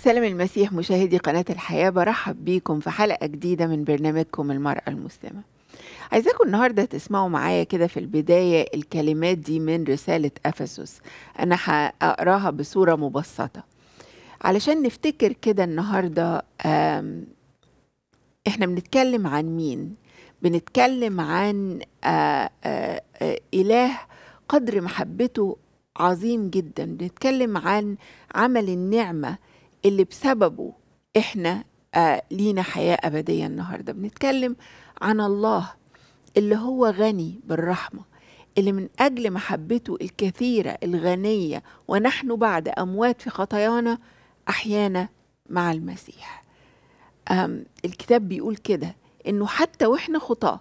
سلام المسيح مشاهدي قناة الحياة برحب بيكم في حلقة جديدة من برنامجكم المرأة المسلمة عايزاكم النهاردة تسمعوا معايا كده في البداية الكلمات دي من رسالة أفسس أنا هقراها بصورة مبسطة علشان نفتكر كده النهاردة إحنا بنتكلم عن مين بنتكلم عن إله قدر محبته عظيم جدا بنتكلم عن عمل النعمه اللي بسببه احنا آه لينا حياه ابديه النهارده بنتكلم عن الله اللي هو غني بالرحمه اللي من اجل محبته الكثيره الغنيه ونحن بعد اموات في خطايانا احيانا مع المسيح الكتاب بيقول كده انه حتى واحنا خطاه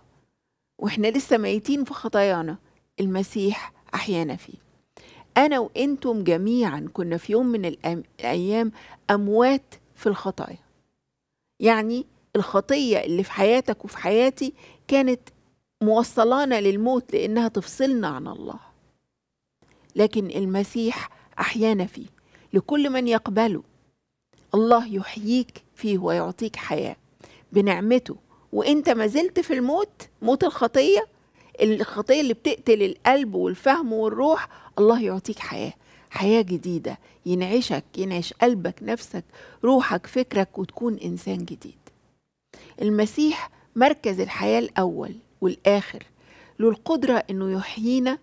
واحنا لسه ميتين في خطايانا المسيح احيانا فيه أنا وأنتم جميعا كنا في يوم من الأيام أموات في الخطايا يعني الخطية اللي في حياتك وفي حياتي كانت موصلانا للموت لأنها تفصلنا عن الله لكن المسيح أحيانا فيه لكل من يقبله الله يحييك فيه ويعطيك حياة بنعمته وانت ما زلت في الموت موت الخطية الخطيه اللي بتقتل القلب والفهم والروح الله يعطيك حياه حياه جديده ينعشك ينعش قلبك نفسك روحك فكرك وتكون انسان جديد المسيح مركز الحياه الاول والاخر له القدره انه يحيينا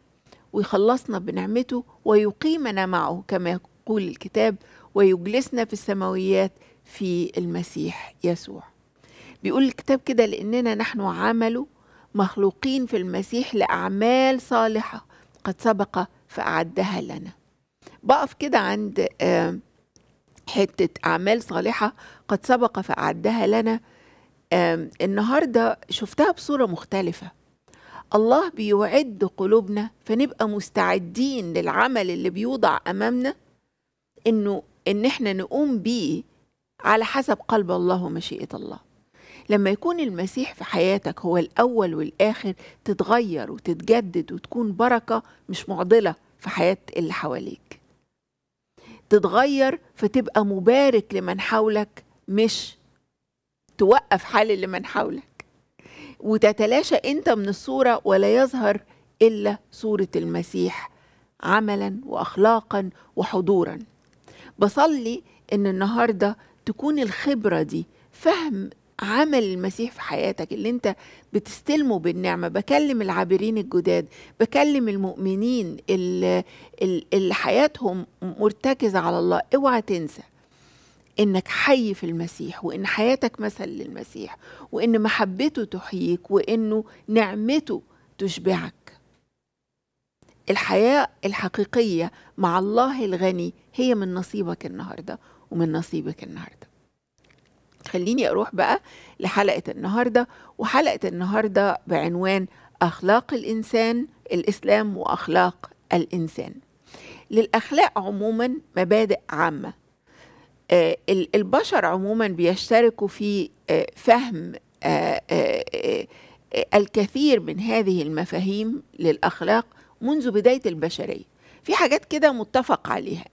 ويخلصنا بنعمته ويقيمنا معه كما يقول الكتاب ويجلسنا في السماويات في المسيح يسوع بيقول الكتاب كده لاننا نحن عمله مخلوقين في المسيح لأعمال صالحة قد سبق فأعدها لنا بقف كده عند حتة أعمال صالحة قد سبق فأعدها لنا النهاردة شفتها بصورة مختلفة الله بيوعد قلوبنا فنبقى مستعدين للعمل اللي بيوضع أمامنا إنه إن إحنا نقوم بيه على حسب قلب الله ومشيئة الله لما يكون المسيح في حياتك هو الأول والآخر تتغير وتتجدد وتكون بركة مش معضلة في حياة اللي حواليك تتغير فتبقى مبارك لمن حولك مش توقف حال اللي من حولك وتتلاشى انت من الصورة ولا يظهر إلا صورة المسيح عملا وأخلاقا وحضورا بصلي إن النهاردة تكون الخبرة دي فهم عمل المسيح في حياتك اللي انت بتستلمه بالنعمة بكلم العابرين الجداد بكلم المؤمنين اللي, حياتهم مرتكزة على الله اوعى تنسى انك حي في المسيح وان حياتك مثل للمسيح وان محبته تحييك وانه نعمته تشبعك الحياة الحقيقية مع الله الغني هي من نصيبك النهاردة ومن نصيبك النهارده خليني اروح بقى لحلقه النهارده وحلقه النهارده بعنوان اخلاق الانسان الاسلام واخلاق الانسان للاخلاق عموما مبادئ عامه آه، البشر عموما بيشتركوا في آه، فهم آه، الكثير من هذه المفاهيم للاخلاق منذ بدايه البشريه في حاجات كده متفق عليها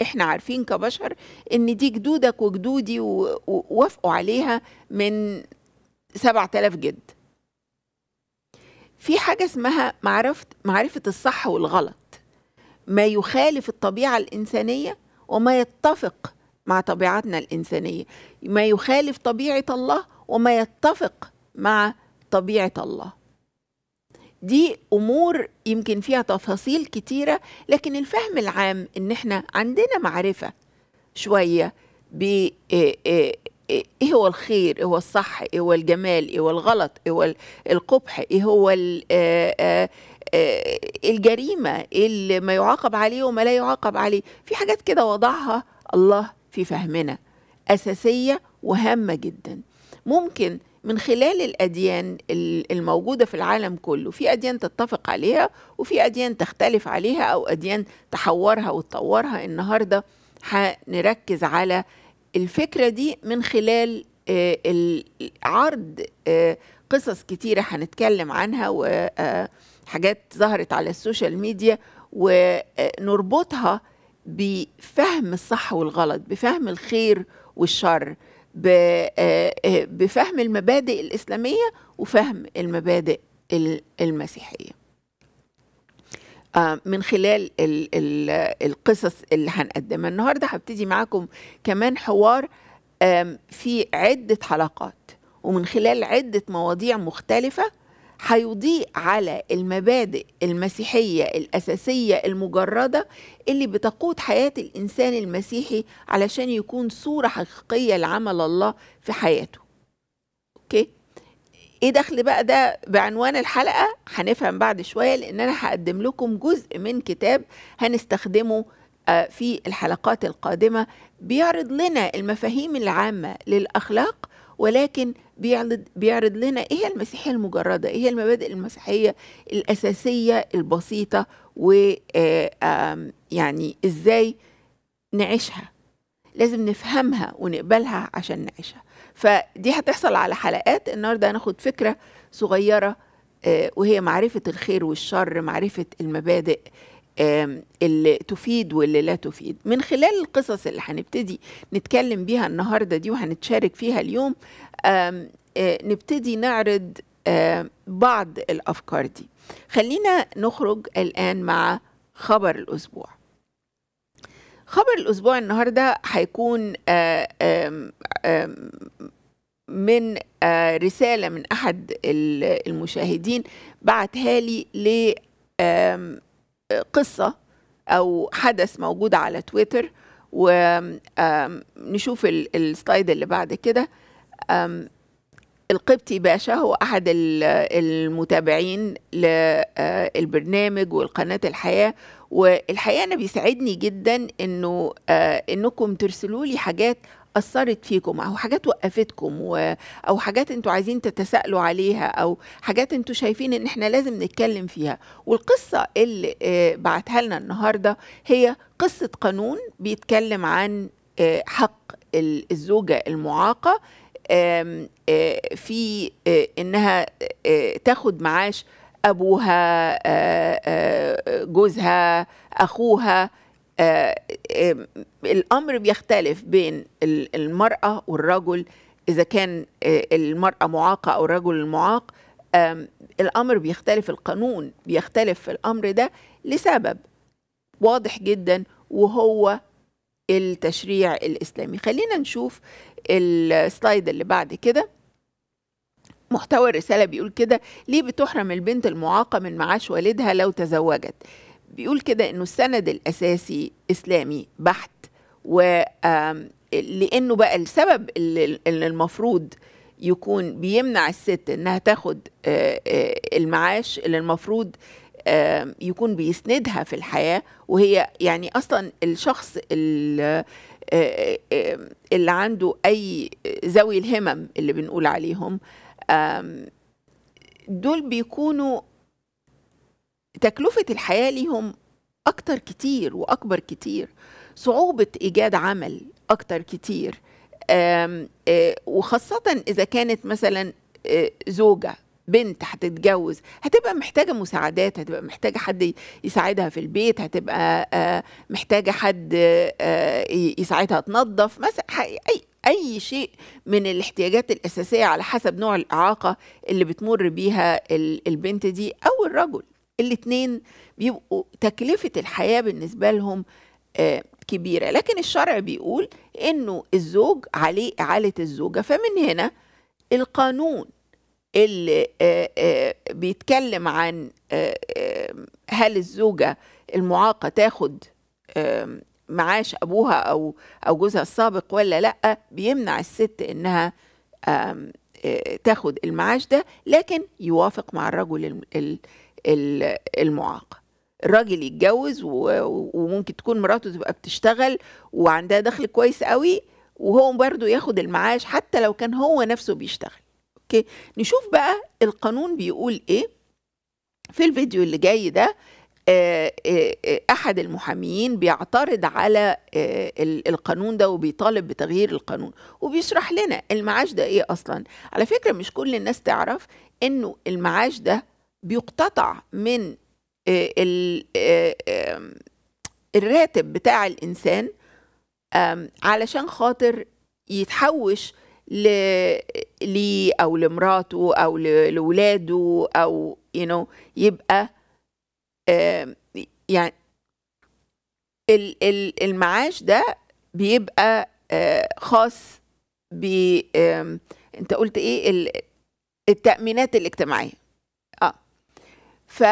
احنا عارفين كبشر ان دي جدودك وجدودي ووافقوا عليها من 7000 جد في حاجة اسمها معرفة معرفة الصح والغلط ما يخالف الطبيعة الإنسانية وما يتفق مع طبيعتنا الإنسانية ما يخالف طبيعة الله وما يتفق مع طبيعة الله دي امور يمكن فيها تفاصيل كتيره لكن الفهم العام ان احنا عندنا معرفه شويه ب ايه, إيه-, إيه هو الخير ايه هو الصح ايه هو الجمال ايه هو الغلط ايه هو القبح ايه هو آه، آه، آه، الجريمه اللي ما يعاقب عليه وما لا يعاقب عليه في حاجات كده وضعها الله في فهمنا اساسيه وهامه جدا ممكن من خلال الأديان الموجودة في العالم كله في أديان تتفق عليها وفي أديان تختلف عليها أو أديان تحورها وتطورها النهاردة هنركز على الفكرة دي من خلال آه، عرض آه، قصص كتيرة هنتكلم عنها وحاجات آه، ظهرت على السوشيال ميديا ونربطها بفهم الصح والغلط بفهم الخير والشر آه، آه، بفهم المبادئ الإسلامية وفهم المبادئ المسيحية آه، من خلال القصص اللي هنقدمها النهارده هبتدي معاكم كمان حوار في عدة حلقات ومن خلال عدة مواضيع مختلفة هيضيء على المبادئ المسيحية الأساسية المجردة اللي بتقود حياة الإنسان المسيحي علشان يكون صورة حقيقية لعمل الله في حياته أوكي؟ ايه دخل بقى ده بعنوان الحلقة هنفهم بعد شوية لان انا هقدم لكم جزء من كتاب هنستخدمه آه، في الحلقات القادمة بيعرض لنا المفاهيم العامة للأخلاق ولكن بيعرض بيعرض لنا ايه هي المسيحيه المجرده ايه هي المبادئ المسيحيه الاساسيه البسيطه و آه، يعني ازاي نعيشها لازم نفهمها ونقبلها عشان نعيشها فدي هتحصل على حلقات النهارده هناخد فكره صغيره آه، وهي معرفه الخير والشر معرفه المبادئ اللي تفيد واللي لا تفيد من خلال القصص اللي هنبتدي نتكلم بيها النهارده دي وهنتشارك فيها اليوم آه، نبتدي نعرض آه، بعض الافكار دي خلينا نخرج الان مع خبر الاسبوع خبر الاسبوع النهارده هيكون آه، من رساله من احد المشاهدين بعتها لي ل قصه او حدث موجود على تويتر ونشوف السلايد اللي بعد كده القبطي باشا هو احد المتابعين للبرنامج آه، والقناه الحياه والحقيقه انا بيسعدني جدا انه آه، انكم ترسلوا لي حاجات اثرت فيكم او حاجات وقفتكم و... او حاجات انتوا عايزين تتساءلوا عليها او حاجات انتوا شايفين ان احنا لازم نتكلم فيها والقصه اللي آه، بعتها لنا النهارده هي قصه قانون بيتكلم عن آه، حق الزوجه المعاقه آه، في انها تاخد معاش ابوها جوزها اخوها آه، آه، الامر بيختلف بين المراه والرجل اذا كان آه، المراه معاقه او الرجل المعاق الامر بيختلف القانون بيختلف في الامر ده لسبب واضح جدا وهو التشريع الاسلامي خلينا نشوف السلايد اللي بعد كده محتوى الرساله بيقول كده ليه بتحرم البنت المعاقه من معاش والدها لو تزوجت بيقول كده انه السند الاساسي اسلامي بحت و لانه بقى السبب اللي المفروض يكون بيمنع الست انها تاخد المعاش اللي المفروض يكون بيسندها في الحياه وهي يعني اصلا الشخص اللي اللي عنده اي ذوي الهمم اللي بنقول عليهم دول بيكونوا تكلفة الحياة ليهم أكتر كتير وأكبر كتير صعوبة إيجاد عمل أكتر كتير آه، وخاصة إذا كانت مثلا آه، زوجة بنت هتتجوز هتبقى محتاجة مساعدات هتبقى محتاجة حد يساعدها في البيت هتبقى آه، محتاجة حد يساعدها تنظف مثلا أي أي شيء من الاحتياجات الأساسية على حسب نوع الإعاقة اللي بتمر بيها البنت دي أو الرجل الاتنين بيبقوا تكلفة الحياة بالنسبة لهم آه، كبيرة لكن الشرع بيقول إنه الزوج عليه إعالة الزوجة فمن هنا القانون اللي آه، آه، بيتكلم عن هل الزوجة المعاقة تاخد معاش أبوها أو أو جوزها السابق ولا لأ بيمنع الست إنها تاخد المعاش ده لكن يوافق مع الرجل المعاق الراجل يتجوز وممكن تكون مراته تبقى بتشتغل وعندها دخل كويس قوي وهو برضه ياخد المعاش حتى لو كان هو نفسه بيشتغل اوكي نشوف بقى القانون بيقول ايه في الفيديو اللي جاي ده آه، آه، آه، احد المحاميين بيعترض على القانون ده وبيطالب بتغيير القانون وبيشرح لنا المعاش ده ايه اصلا على فكره مش كل الناس تعرف انه المعاش ده بيقتطع من آه، آه، الراتب بتاع الإنسان علشان خاطر يتحوش ليه أو لمراته أو لولاده أو you know يبقى يعني المعاش ده بيبقى آه، خاص ب انت قلت ايه التأمينات الاجتماعية ف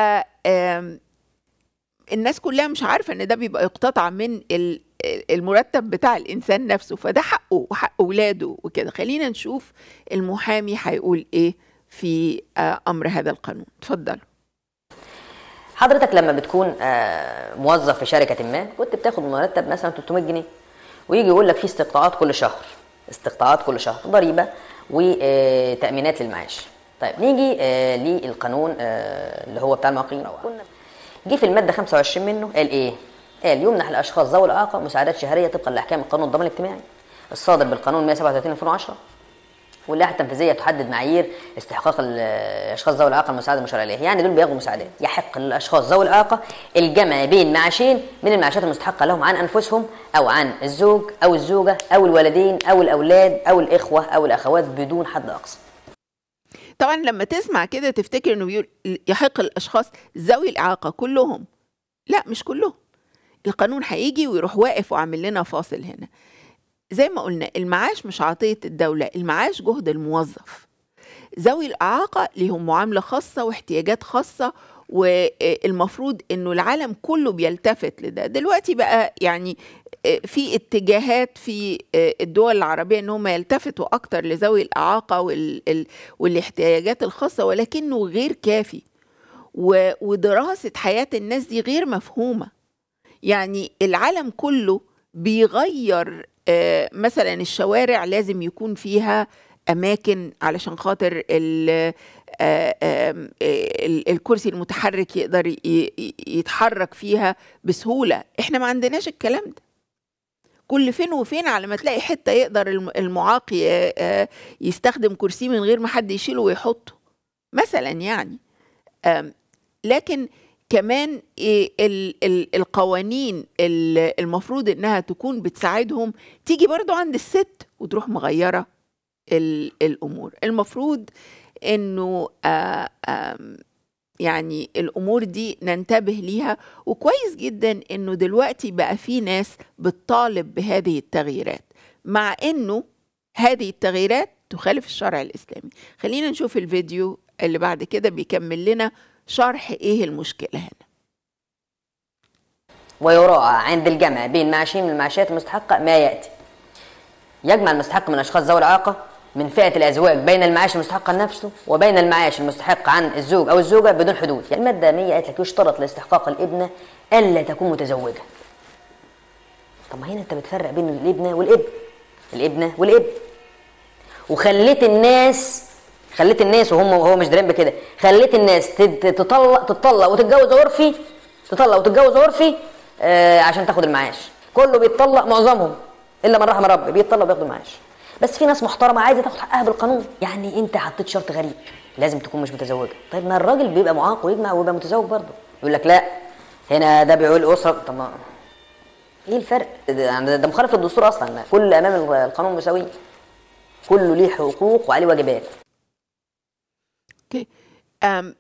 الناس كلها مش عارفه ان ده بيبقى يقتطع من المرتب بتاع الانسان نفسه فده حقه وحق اولاده وكده خلينا نشوف المحامي هيقول ايه في آه، امر هذا القانون اتفضل حضرتك لما بتكون آه، موظف في شركه ما كنت بتاخد مرتب مثلا 300 جنيه ويجي يقول لك في استقطاعات كل شهر استقطاعات كل شهر ضريبه وتامينات آه، للمعاش طيب نيجي آه للقانون آه اللي هو بتاع المواقعين جه في الماده 25 منه قال ايه؟ قال يمنح الاشخاص ذوي الاعاقه مساعدات شهريه طبقا لاحكام القانون الضمان الاجتماعي الصادر بالقانون 137 2010 واللائحه التنفيذيه تحدد معايير استحقاق الاشخاص ذوي الاعاقه المساعده المشار اليها، يعني دول بياخدوا مساعدات، يحق للاشخاص ذوي الاعاقه الجمع بين معاشين من المعاشات المستحقه لهم عن انفسهم او عن الزوج او الزوجه او الوالدين او الاولاد او الاخوه او الاخوات بدون حد اقصى. طبعا لما تسمع كده تفتكر انه بيقول يحق الاشخاص ذوي الاعاقه كلهم لا مش كلهم القانون هيجي ويروح واقف وعامل لنا فاصل هنا زي ما قلنا المعاش مش عطيه الدوله المعاش جهد الموظف ذوي الاعاقه ليهم معامله خاصه واحتياجات خاصه والمفروض انه العالم كله بيلتفت لده دلوقتي بقى يعني آه، في اتجاهات في آه، الدول العربية ان هم يلتفتوا اكتر لذوي الاعاقة والاحتياجات الخاصة ولكنه غير كافي ودراسة حياة الناس دي غير مفهومة يعني العالم كله بيغير آه، مثلا الشوارع لازم يكون فيها اماكن علشان خاطر آه، آه، الكرسي المتحرك يقدر يتحرك فيها بسهولة احنا ما عندناش الكلام ده كل فين وفين على ما تلاقي حتة يقدر المعاق آه، يستخدم كرسي من غير ما حد يشيله ويحطه مثلا يعني لكن كمان القوانين المفروض انها تكون بتساعدهم تيجي برضو عند الست وتروح مغيرة الامور المفروض انه آه، يعني الامور دي ننتبه ليها وكويس جدا انه دلوقتي بقى في ناس بتطالب بهذه التغييرات مع انه هذه التغييرات تخالف الشرع الاسلامي خلينا نشوف الفيديو اللي بعد كده بيكمل لنا شرح ايه المشكله هنا ويراعى عند الجمع بين معاشين من المعاشات المستحقه ما ياتي يجمع المستحق من اشخاص ذوي الاعاقه من فئة الأزواج بين المعاش المستحق عن نفسه وبين المعاش المستحق عن الزوج أو الزوجة بدون حدود يعني المادة 100 قالت آية لك يشترط لاستحقاق الابنة ألا تكون متزوجة طب ما هنا أنت بتفرق بين الابنة والابن الابنة والابن وخليت الناس خليت الناس وهم وهو مش دارين بكده خليت الناس تطلق تطلق وتتجوز عرفي تطلق وتتجوز عرفي آه، عشان تاخد المعاش كله بيتطلق معظمهم الا من رحم ربي بيتطلق وبياخد المعاش بس في ناس محترمه عايزه تاخد حقها بالقانون يعني انت حطيت شرط غريب لازم تكون مش متزوجه طيب ما الراجل بيبقى معاق ويجمع ويبقى متزوج برضه يقول لك لا هنا ده بيعول اسره طب ما ايه الفرق ده, يعني ده مخالف للدستور اصلا كل امام القانون مساوي كله ليه حقوق وعليه واجبات اوكي أم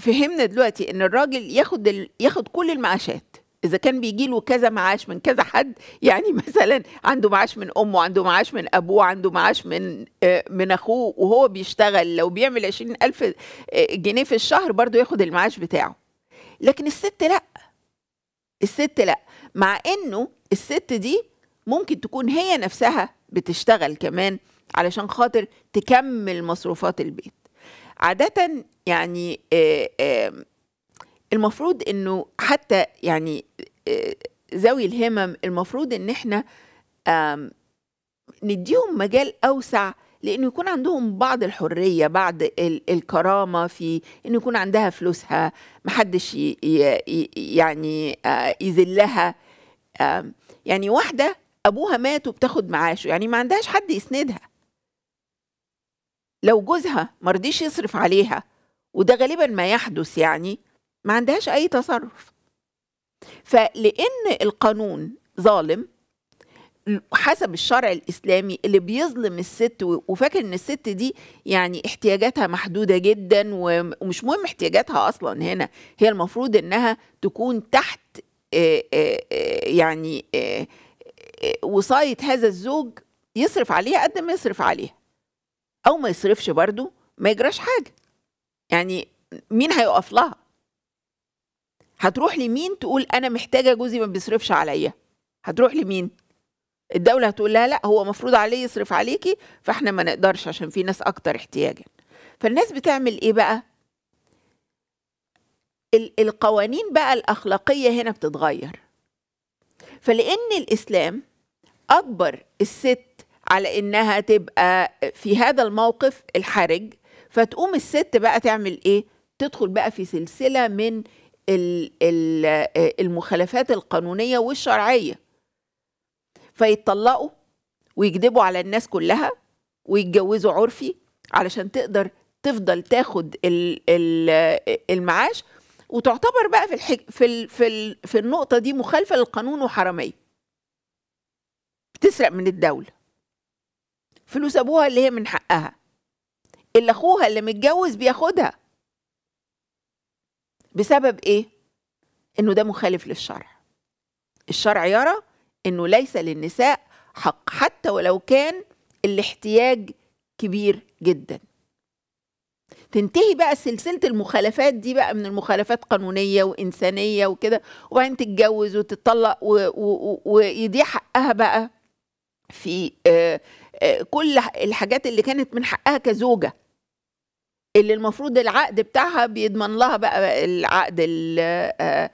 فهمنا دلوقتي ان الراجل ياخد ياخد كل المعاشات اذا كان بيجي له كذا معاش من كذا حد يعني مثلا عنده معاش من امه عنده معاش من ابوه عنده معاش من آه، من اخوه وهو بيشتغل لو بيعمل عشرين ألف آه، جنيه في الشهر برضه ياخد المعاش بتاعه لكن الست لا الست لا مع انه الست دي ممكن تكون هي نفسها بتشتغل كمان علشان خاطر تكمل مصروفات البيت عادة يعني آآ آه، آآ المفروض انه حتى يعني آه، ذوي الهمم المفروض ان احنا نديهم مجال اوسع لانه يكون عندهم بعض الحريه بعض الكرامه في انه يكون عندها فلوسها محدش يعني آه، يذلها يعني واحده ابوها مات وبتاخد معاشه يعني ما عندهاش حد يسندها لو جوزها مرضيش يصرف عليها وده غالبا ما يحدث يعني ما عندهاش أي تصرف فلأن القانون ظالم حسب الشرع الاسلامي اللي بيظلم الست وفاكر ان الست دي يعني احتياجاتها محدوده جدا ومش مهم احتياجاتها اصلا هنا هي المفروض انها تكون تحت يعني وصايه هذا الزوج يصرف عليها قد ما يصرف عليها او ما يصرفش برضه ما يجراش حاجه يعني مين هيقف لها هتروح لمين تقول انا محتاجه جوزي ما بيصرفش عليا هتروح لمين الدوله هتقول لها لا هو مفروض عليه يصرف عليكي فاحنا ما نقدرش عشان في ناس اكتر احتياجا فالناس بتعمل ايه بقى القوانين بقى الاخلاقيه هنا بتتغير فلان الاسلام اجبر الست على انها تبقى في هذا الموقف الحرج فتقوم الست بقى تعمل ايه تدخل بقى في سلسله من آه، المخالفات القانونيه والشرعيه فيتطلقوا ويكذبوا على الناس كلها ويتجوزوا عرفي علشان تقدر تفضل تاخد آه، المعاش وتعتبر بقى في الحك... في ال... في ال... في النقطه دي مخالفه للقانون وحراميه بتسرق من الدوله فلوس ابوها اللي هي من حقها اللي اخوها اللي متجوز بياخدها بسبب ايه انه ده مخالف للشرع الشرع يرى انه ليس للنساء حق حتى ولو كان الاحتياج كبير جدا تنتهي بقى سلسلة المخالفات دي بقى من المخالفات قانونية وإنسانية وكده وبعدين تتجوز وتطلق ويضيع حقها بقى في آه، آه، كل الحاجات اللي كانت من حقها كزوجة اللي المفروض العقد بتاعها بيضمن لها بقى العقد آه، آه،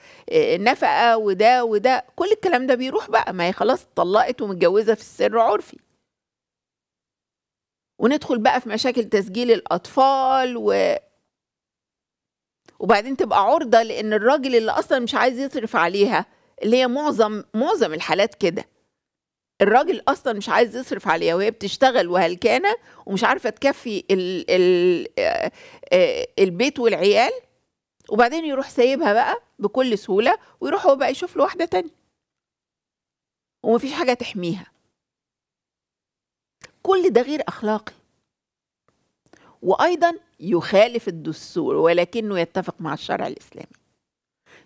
النفقه وده وده كل الكلام ده بيروح بقى ما هي خلاص اتطلقت ومتجوزه في السر عرفي وندخل بقى في مشاكل تسجيل الاطفال و وبعدين تبقى عرضه لان الراجل اللي اصلا مش عايز يصرف عليها اللي هي معظم معظم الحالات كده الراجل اصلا مش عايز يصرف عليها وهي بتشتغل وهلكانه ومش عارفه تكفي الـ الـ آه، آه، البيت والعيال وبعدين يروح سايبها بقى بكل سهوله ويروح هو بقى يشوف له واحده تانية ومفيش حاجه تحميها كل ده غير اخلاقي وايضا يخالف الدستور ولكنه يتفق مع الشرع الاسلامي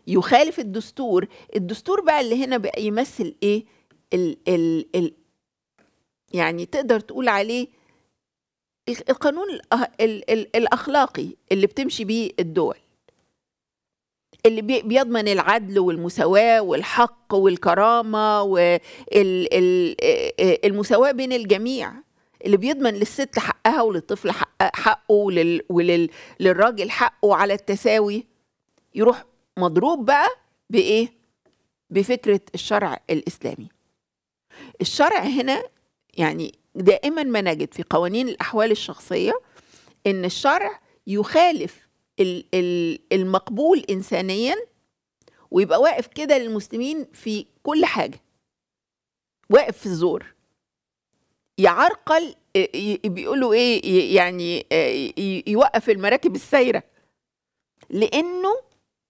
يخالف الدستور الدستور بقى اللي هنا بقى يمثل ايه ال ال ال يعني تقدر تقول عليه القانون أه-, ال ال الأخلاقي اللي بتمشي بيه الدول اللي بيضمن العدل والمساواة والحق والكرامة والمساواة بين الجميع اللي بيضمن للست حقها وللطفل حقه وللراجل حقه على التساوي يروح مضروب بقى بإيه؟ بفكرة الشرع الإسلامي الشرع هنا يعني دائما ما نجد في قوانين الأحوال الشخصية إن الشرع يخالف المقبول إنسانيا ويبقى واقف كده للمسلمين في كل حاجة واقف في الزور يعرقل بيقولوا ايه يعني آه، يوقف المراكب السايره لانه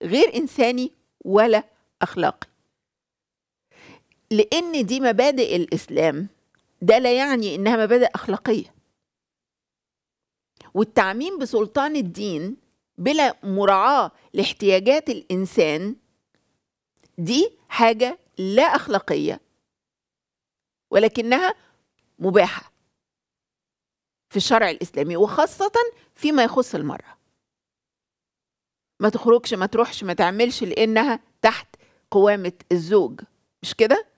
غير انساني ولا اخلاقي لأن دي مبادئ الإسلام ده لا يعني إنها مبادئ أخلاقية والتعميم بسلطان الدين بلا مراعاة لاحتياجات الإنسان دي حاجة لا أخلاقية ولكنها مباحة في الشرع الإسلامي وخاصة فيما يخص المرأة ما تخرجش ما تروحش ما تعملش لأنها تحت قوامة الزوج مش كده؟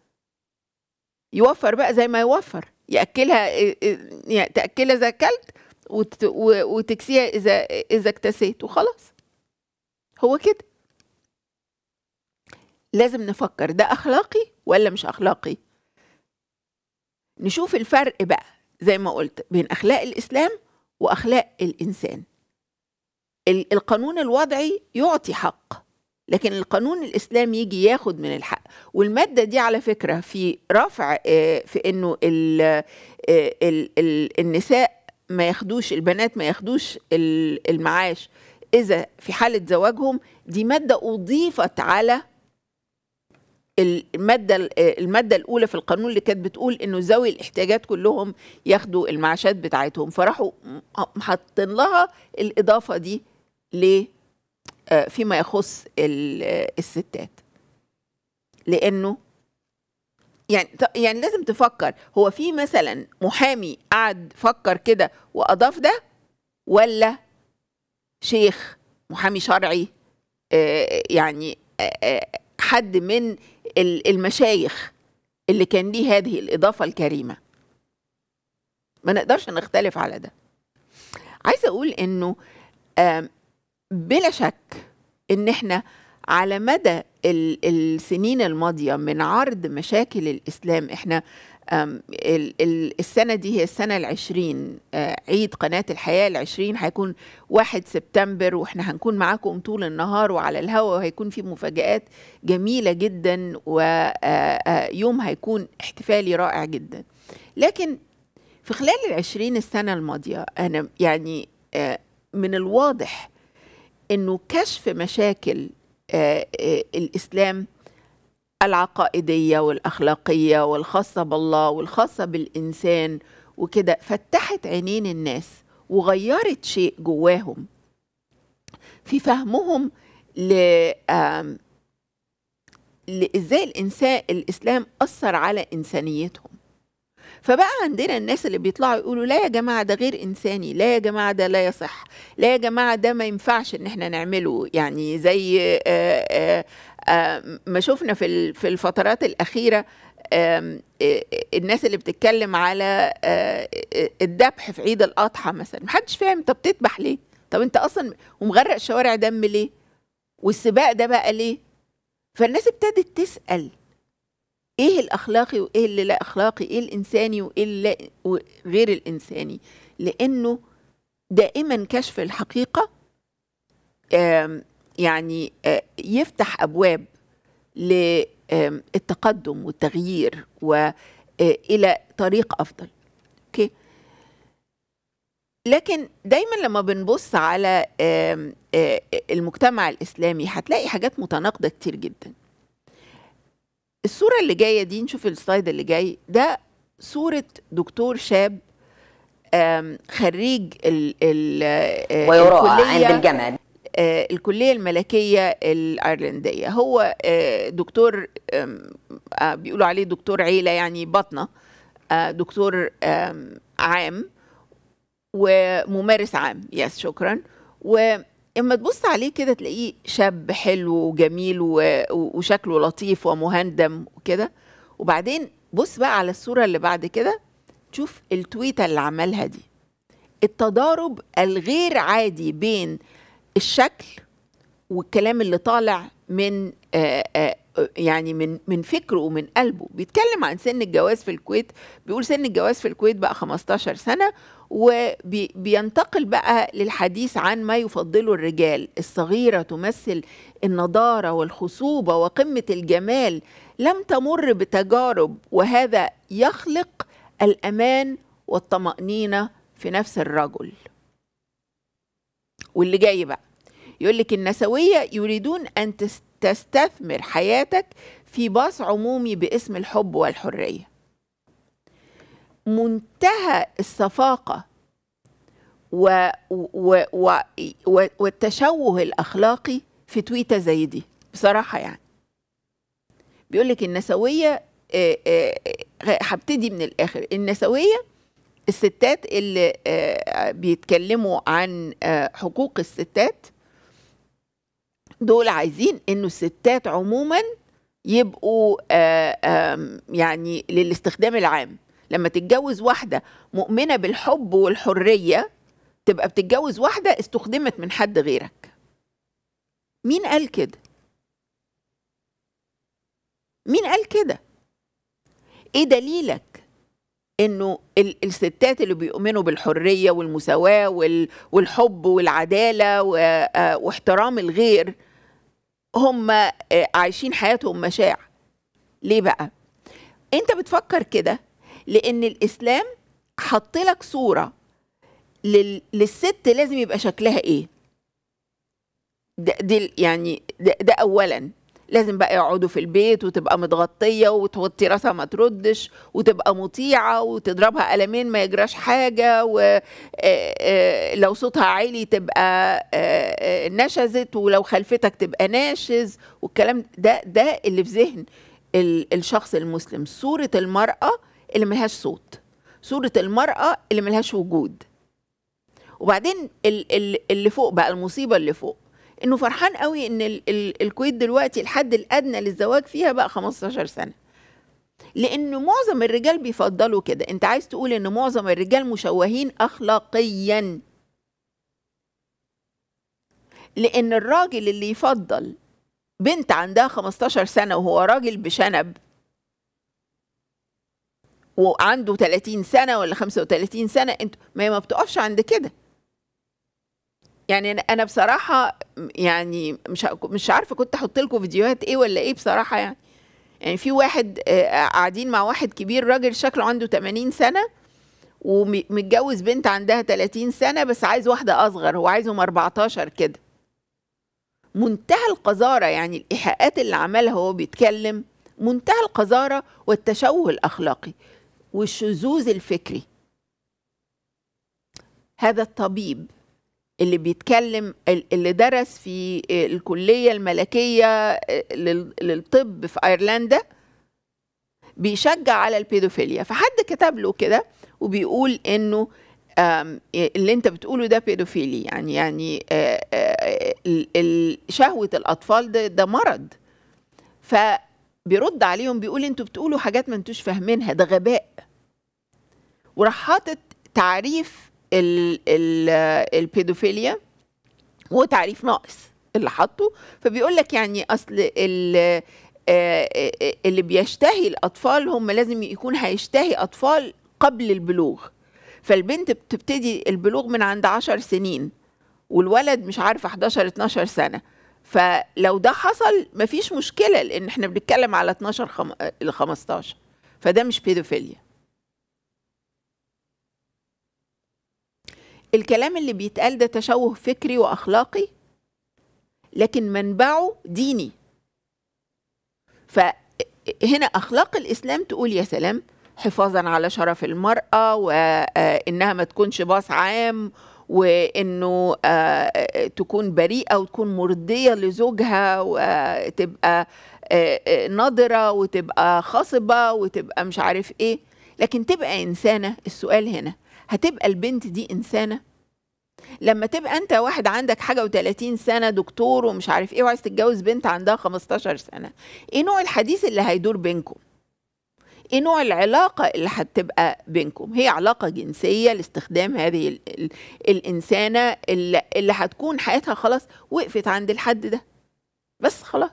يوفر بقى زي ما يوفر ياكلها آه، آه، يعني تاكلها اذا اكلت وتكسيها اذا اذا اكتسيت وخلاص هو كده لازم نفكر ده اخلاقي ولا مش اخلاقي نشوف الفرق بقى زي ما قلت بين اخلاق الاسلام واخلاق الانسان القانون الوضعي يعطي حق لكن القانون الاسلامي يجي ياخد من الحق والماده دي على فكره في رفع آه، في انه آه، النساء ما ياخدوش البنات ما ياخدوش المعاش اذا في حاله زواجهم دي ماده اضيفت على المادة آه، المادة الأولى في القانون اللي كانت بتقول إنه ذوي الاحتياجات كلهم ياخدوا المعاشات بتاعتهم فراحوا حاطين لها الإضافة دي ليه؟ آه، فيما يخص الستات لانه يعني يعني لازم تفكر هو في مثلا محامي قعد فكر كده واضاف ده ولا شيخ محامي شرعي آه، يعني آه، حد من المشايخ اللي كان ليه هذه الاضافه الكريمه ما نقدرش نختلف على ده عايزه اقول انه بلا شك ان احنا على مدى السنين الماضية من عرض مشاكل الإسلام إحنا السنة دي هي السنة العشرين آه، عيد قناة الحياة العشرين هيكون واحد سبتمبر وإحنا هنكون معاكم طول النهار وعلى الهواء وهيكون في مفاجآت جميلة جدا ويوم آه، آه، هيكون احتفالي رائع جدا لكن في خلال العشرين السنة الماضية أنا يعني من الواضح انه كشف مشاكل آه، آه، الاسلام العقائديه والاخلاقيه والخاصه بالله والخاصه بالانسان وكده فتحت عينين الناس وغيرت شيء جواهم في فهمهم ل لازاي الانسان الاسلام اثر على انسانيتهم فبقى عندنا الناس اللي بيطلعوا يقولوا لا يا جماعه ده غير انساني لا يا جماعه ده لا يصح لا يا جماعه ده ما ينفعش ان احنا نعمله يعني زي ما شفنا في في الفترات الاخيره آمم، الناس اللي بتتكلم على الذبح في عيد الاضحى مثلا محدش فاهم طب تذبح ليه طب انت اصلا ومغرق شوارع دم ليه والسباق ده بقى ليه فالناس ابتدت تسال ايه الاخلاقي وايه اللي لا اخلاقي ايه الانساني وايه اللي غير الانساني لانه دائما كشف الحقيقه يعني يفتح ابواب للتقدم والتغيير والى طريق افضل اوكي لكن دايما لما بنبص على المجتمع الاسلامي هتلاقي حاجات متناقضه كتير جدا الصوره اللي جايه دي نشوف السلايد اللي جاي ده صوره دكتور شاب خريج ال ال آه، ويراعى عند آه، الكليه الملكيه الايرلنديه هو آه، دكتور بيقولوا عليه دكتور عيله يعني بطنه دكتور عام وممارس عام يس شكرا و اما تبص عليه كده تلاقيه شاب حلو وجميل وشكله لطيف ومهندم وكده وبعدين بص بقى على الصورة اللي بعد كده تشوف التويتة اللي عملها دي التضارب الغير عادي بين الشكل والكلام اللي طالع من آآ آه، آآ آه، يعني من من فكره ومن قلبه بيتكلم عن سن الجواز في الكويت بيقول سن الجواز في الكويت بقى 15 سنه وبينتقل بقى للحديث عن ما يفضله الرجال الصغيرة تمثل النضارة والخصوبة وقمة الجمال لم تمر بتجارب وهذا يخلق الأمان والطمأنينة في نفس الرجل واللي جاي بقى يقول لك النسوية يريدون أن تستثمر حياتك في باص عمومي باسم الحب والحرية منتهى الصفاقه و و و و والتشوه الاخلاقي في تويته زي دي بصراحه يعني بيقول لك النسويه آه، آه، آه، هبتدي من الاخر النسويه الستات اللي بيتكلموا عن حقوق الستات دول عايزين انه الستات عموما يبقوا يعني للاستخدام العام لما تتجوز واحدة مؤمنة بالحب والحرية تبقى بتتجوز واحدة استخدمت من حد غيرك مين قال كده مين قال كده ايه دليلك انه الستات اللي بيؤمنوا بالحريه والمساواه والحب والعداله آه، واحترام الغير هم آه، عايشين حياتهم مشاع ليه بقى انت بتفكر كده لان الاسلام حط لك صوره لل... للست لازم يبقى شكلها ايه ده دي يعني ده, ده اولا لازم بقى يقعدوا في البيت وتبقى متغطية وتوطي راسها ما تردش وتبقى مطيعة وتضربها قلمين ما يجراش حاجة ولو صوتها عالي تبقى نشزت ولو خلفتك تبقى ناشز والكلام ده ده اللي في ذهن الشخص المسلم صورة المرأة اللي ملهاش صوت صورة المرأة اللي ملهاش وجود وبعدين اللي فوق بقى المصيبة اللي فوق انه فرحان قوي ان الكويت دلوقتي الحد الادنى للزواج فيها بقى 15 سنه لان معظم الرجال بيفضلوا كده انت عايز تقول ان معظم الرجال مشوهين اخلاقيا لان الراجل اللي يفضل بنت عندها 15 سنه وهو راجل بشنب وعنده 30 سنه ولا 35 سنه انت ما ما بتقفش عند كده يعني انا بصراحه يعني مش مش عارفه كنت احط لكم فيديوهات ايه ولا ايه بصراحه يعني يعني في واحد آه، قاعدين مع واحد كبير راجل شكله عنده 80 سنه ومتجوز بنت عندها 30 سنه بس عايز واحده اصغر هو عايزهم 14 كده منتهى القذاره يعني الايحاءات اللي عملها وهو بيتكلم منتهى القذاره والتشوه الاخلاقي والشذوذ الفكري هذا الطبيب اللي بيتكلم اللي درس في الكلية الملكية للطب في أيرلندا بيشجع على البيدوفيليا فحد كتب له كده وبيقول انه اللي انت بتقوله ده بيدوفيلي يعني يعني آه، آه، شهوة الأطفال ده, ده مرض ف بيرد عليهم بيقول انتوا بتقولوا حاجات ما انتوش فاهمينها ده غباء وراح حاطط تعريف ال ال البيدوفيليا ناقص اللي حاطه فبيقول لك يعني اصل آه، آه، آه، اللي بيشتهي الاطفال هم لازم يكون هيشتهي اطفال قبل البلوغ فالبنت بتبتدي البلوغ من عند عشر سنين والولد مش عارف 11 12 سنه فلو ده حصل مفيش مشكله لان احنا بنتكلم على 12 خم... ل 15 فده مش بيدوفيليا الكلام اللي بيتقال ده تشوه فكري واخلاقي لكن منبعه ديني فهنا اخلاق الاسلام تقول يا سلام حفاظا على شرف المراه وانها آه، ما تكونش باص عام وانه آه، آه، تكون بريئه وتكون مرضيه لزوجها وتبقى آه، نضره وتبقى خصبه وتبقى مش عارف ايه لكن تبقى انسانه السؤال هنا هتبقى البنت دي انسانه لما تبقى انت واحد عندك حاجه و30 سنه دكتور ومش عارف ايه وعايز تتجوز بنت عندها 15 سنه ايه نوع الحديث اللي هيدور بينكم ايه نوع العلاقه اللي هتبقى بينكم هي علاقه جنسيه لاستخدام هذه ال ال الانسانه اللي, اللي هتكون حياتها خلاص وقفت عند الحد ده بس خلاص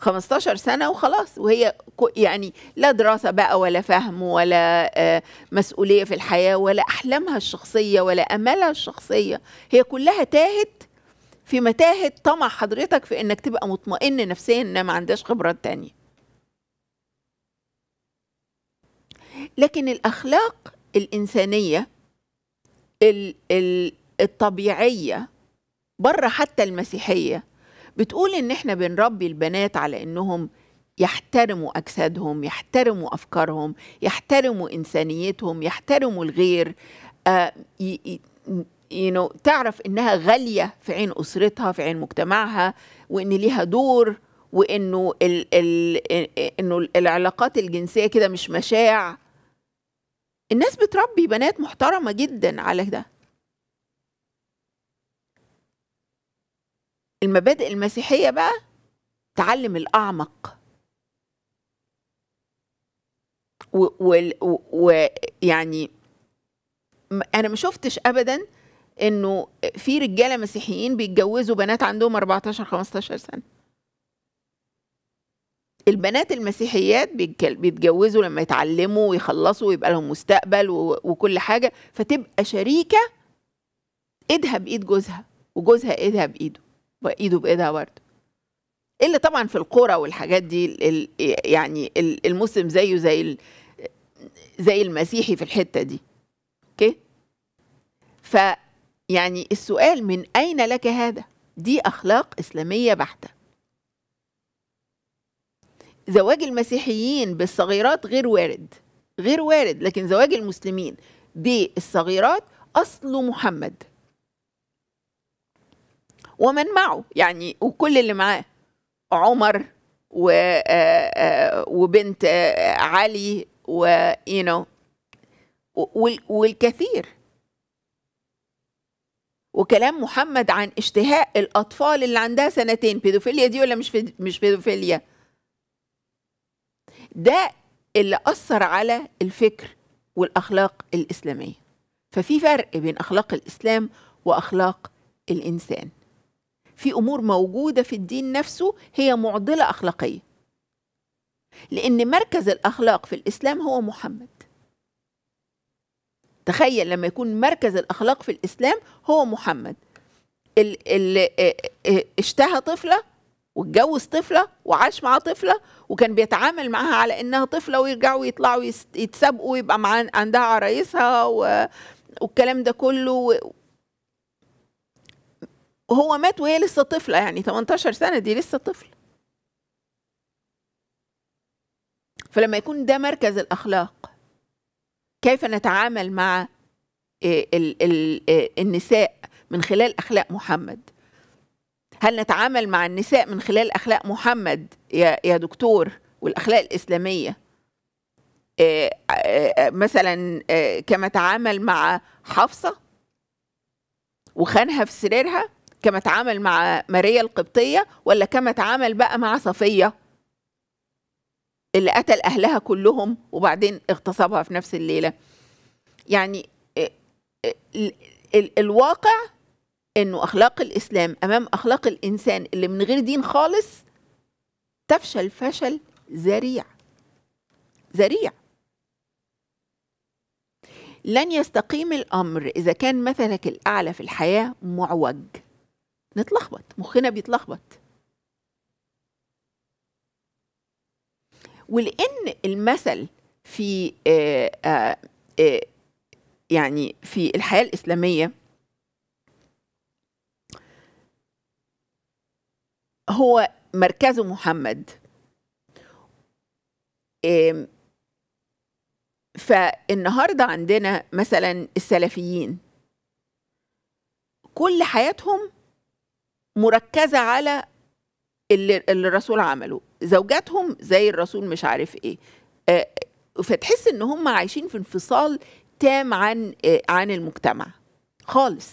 15 سنه وخلاص وهي يعني لا دراسه بقى ولا فهم ولا آه، مسؤوليه في الحياه ولا احلامها الشخصيه ولا امالها الشخصيه هي كلها تاهت في متاهه طمع حضرتك في انك تبقى مطمئن نفسيا ان ما عندهاش خبرات تانيه لكن الأخلاق الإنسانية الطبيعية بره حتى المسيحية بتقول إن إحنا بنربي البنات على إنهم يحترموا أجسادهم يحترموا أفكارهم يحترموا إنسانيتهم يحترموا الغير آه، يو تعرف إنها غالية في عين أسرتها في عين مجتمعها وإن ليها دور وإنه إنه العلاقات الجنسية كده مش مشاع الناس بتربي بنات محترمة جدا على ده المبادئ المسيحية بقى تعلم الأعمق ويعني أنا ما شفتش أبدا إنه في رجالة مسيحيين بيتجوزوا بنات عندهم 14 15 سنة البنات المسيحيات بيتجوزوا لما يتعلموا ويخلصوا ويبقى لهم مستقبل وكل حاجه فتبقى شريكه ايدها بايد جوزها وجوزها ايدها بايده وايده بايدها برضه الا طبعا في القرى والحاجات دي يعني المسلم زيه زي زي المسيحي في الحته دي اوكي فيعني السؤال من اين لك هذا دي اخلاق اسلاميه بحته زواج المسيحيين بالصغيرات غير وارد غير وارد لكن زواج المسلمين بالصغيرات أصله محمد ومن معه يعني وكل اللي معاه عمر و آه، آه، وبنت آه، علي و you know والكثير وكلام محمد عن اشتهاء الاطفال اللي عندها سنتين بيدوفيليا دي ولا مش مش بيدوفيليا ده اللي أثر على الفكر والأخلاق الإسلامية ففي فرق بين أخلاق الإسلام وأخلاق الإنسان في أمور موجودة في الدين نفسه هي معضلة أخلاقية لأن مركز الأخلاق في الإسلام هو محمد تخيل لما يكون مركز الأخلاق في الإسلام هو محمد ال ال اشتهى طفلة واتجوز طفله وعاش معاه طفله وكان بيتعامل معاها على انها طفله ويرجعوا ويطلعوا يتسابقوا ويبقى مع عندها عرايسها و... والكلام ده كله و... وهو مات وهي لسه طفله يعني 18 سنه دي لسه طفله فلما يكون ده مركز الاخلاق كيف نتعامل مع آه، آه، النساء من خلال اخلاق محمد هل نتعامل مع النساء من خلال اخلاق محمد يا يا دكتور والاخلاق الاسلاميه آه، آه، آه، مثلا كما تعامل مع حفصه وخانها في سريرها كما تعامل مع ماريا القبطيه ولا كما تعامل بقى مع صفيه اللي قتل اهلها كلهم وبعدين اغتصبها في نفس الليله يعني الواقع انه اخلاق الاسلام امام اخلاق الانسان اللي من غير دين خالص تفشل فشل ذريع ذريع لن يستقيم الامر اذا كان مثلك الاعلى في الحياه معوج نتلخبط مخنا بيتلخبط ولان المثل في آآ آه، آآ آه، آه، يعني في الحياه الاسلاميه هو مركزه محمد فالنهارده عندنا مثلا السلفيين كل حياتهم مركزه على اللي, الرسول عمله زوجاتهم زي الرسول مش عارف ايه فتحس ان هم عايشين في انفصال تام عن عن المجتمع خالص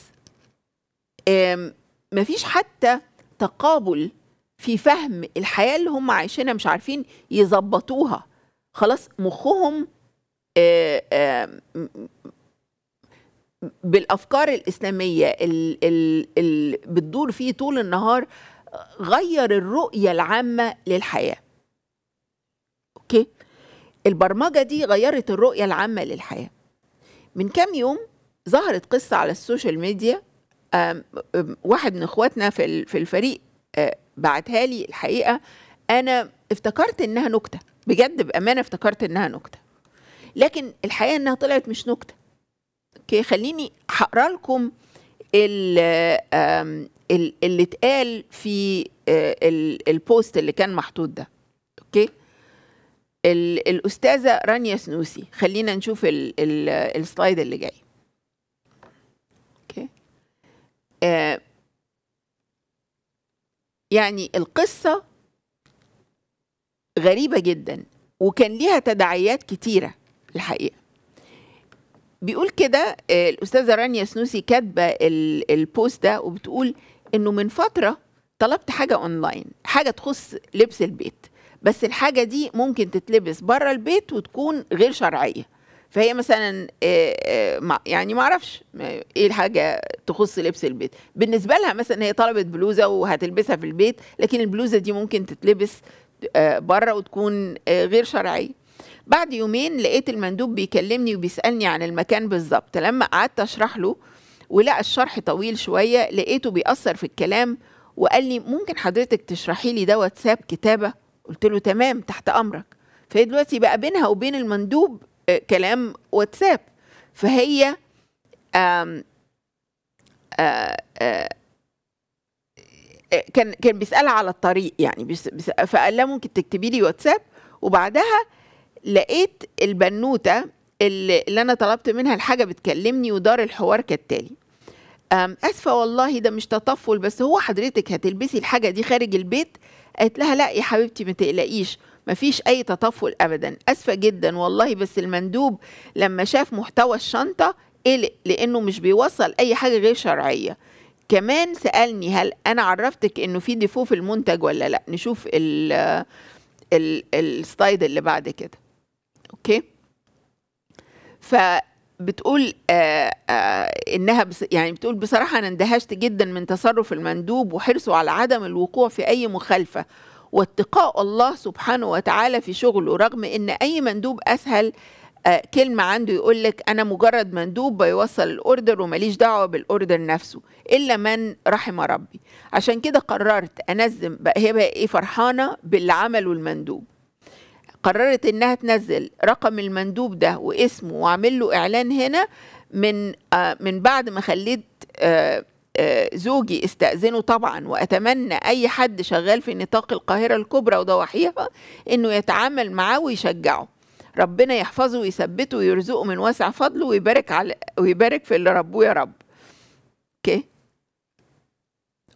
مفيش حتى تقابل في فهم الحياه اللي هم عايشينها مش عارفين يظبطوها خلاص مخهم آآ آه، آآ آه، بالافكار الاسلاميه اللي بتدور فيه طول النهار غير الرؤيه العامه للحياه اوكي البرمجه دي غيرت الرؤيه العامه للحياه من كام يوم ظهرت قصه على السوشيال ميديا واحد من اخواتنا في الفريق آه، بعتها لي الحقيقه انا افتكرت انها نكته بجد بامانه افتكرت انها نكته لكن الحقيقه انها طلعت مش نكته اوكي خليني هقرا لكم اللي اتقال في آه، البوست اللي كان محطوط ده اوكي الاستاذه رانيا سنوسي خلينا نشوف السلايد اللي جاي اوكي آه، يعني القصة غريبة جدا وكان ليها تداعيات كتيرة الحقيقة بيقول كده آه، الأستاذة رانيا سنوسي كاتبة البوست ده وبتقول إنه من فترة طلبت حاجة أونلاين حاجة تخص لبس البيت بس الحاجة دي ممكن تتلبس بره البيت وتكون غير شرعية فهي مثلا آه، آه، يعني ما اعرفش ايه الحاجه تخص لبس البيت بالنسبه لها مثلا هي طلبت بلوزه وهتلبسها في البيت لكن البلوزه دي ممكن تتلبس آه، بره وتكون غير شرعيه بعد يومين لقيت المندوب بيكلمني وبيسالني عن المكان بالظبط لما قعدت اشرح له ولقى الشرح طويل شويه لقيته بيأثر في الكلام وقال لي ممكن حضرتك تشرحي لي ده واتساب كتابه قلت له تمام تحت امرك فهي دلوقتي بقى بينها وبين المندوب كلام واتساب فهي آم آ آه، آه، كان كان بيسالها على الطريق يعني فقال لها ممكن تكتبي لي واتساب وبعدها لقيت البنوته اللي, اللي انا طلبت منها الحاجه بتكلمني ودار الحوار كالتالي اسفه والله ده مش تطفل بس هو حضرتك هتلبسي الحاجه دي خارج البيت قالت لها لا يا حبيبتي ما تقلقيش مفيش اي تطفل ابدا اسفه جدا والله بس المندوب لما شاف محتوى الشنطه قلق لانه مش بيوصل اي حاجه غير شرعيه كمان سالني هل انا عرفتك انه في ديفو في المنتج ولا لا نشوف ال السلايد اللي بعد كده اوكي بتقول آآ آه، آآ آه، انها بس يعني بتقول بصراحه انا اندهشت جدا من تصرف المندوب وحرصه على عدم الوقوع في اي مخالفه واتقاء الله سبحانه وتعالى في شغله رغم ان اي مندوب اسهل آه، كلمة عنده يقول لك أنا مجرد مندوب بيوصل الأوردر وماليش دعوة بالأوردر نفسه إلا من رحم ربي عشان كده قررت أنزم بقى هي بقى إيه فرحانة باللي عمله المندوب قررت إنها تنزل رقم المندوب ده واسمه وأعمل له إعلان هنا من آه، من بعد ما خليت آه، آه، زوجي استأذنه طبعا وأتمنى أي حد شغال في نطاق القاهرة الكبرى وضواحيها إنه يتعامل معاه ويشجعه ربنا يحفظه ويثبته ويرزقه من واسع فضله ويبارك على ويبارك في اللي ربوه يا رب اوكي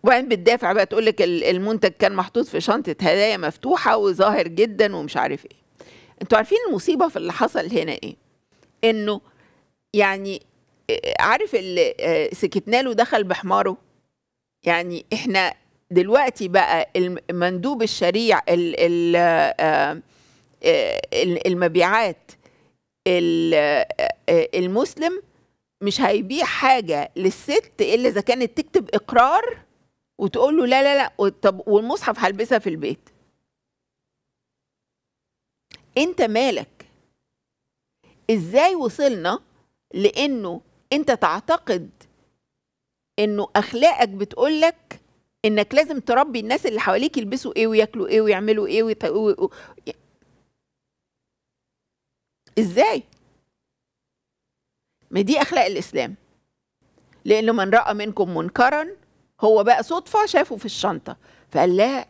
وبعدين بتدافع بقى تقول لك المنتج كان محطوط في شنطه هدايا مفتوحه وظاهر جدا ومش عارف ايه انتوا عارفين المصيبه في اللي حصل هنا ايه انه يعني عارف اللي آه، سكتنا له دخل بحماره يعني احنا دلوقتي بقى المندوب الشريع آه، آه، المبيعات المسلم مش هيبيع حاجة للست إلا إذا كانت تكتب إقرار وتقول له لا لا لا طب والمصحف هلبسها في البيت أنت مالك إزاي وصلنا لأنه انت تعتقد انه اخلاقك بتقول لك انك لازم تربي الناس اللي حواليك يلبسوا ايه وياكلوا ايه ويعملوا ايه ويط... و... ازاي ما دي اخلاق الاسلام لان من راى منكم منكرا هو بقى صدفه شافه في الشنطه فقال لا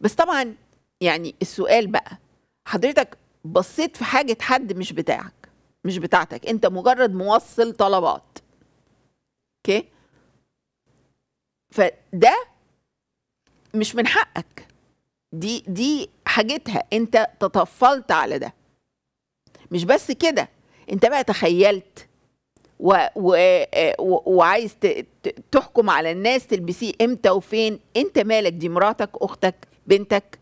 بس طبعا يعني السؤال بقى حضرتك بصيت في حاجه حد مش بتاعك مش بتاعتك انت مجرد موصل طلبات اوكي فده مش من حقك دي دي حاجتها انت تطفلت على ده مش بس كده انت بقى تخيلت و و وعايز تحكم على الناس تلبسيه امتى وفين انت مالك دي مراتك اختك بنتك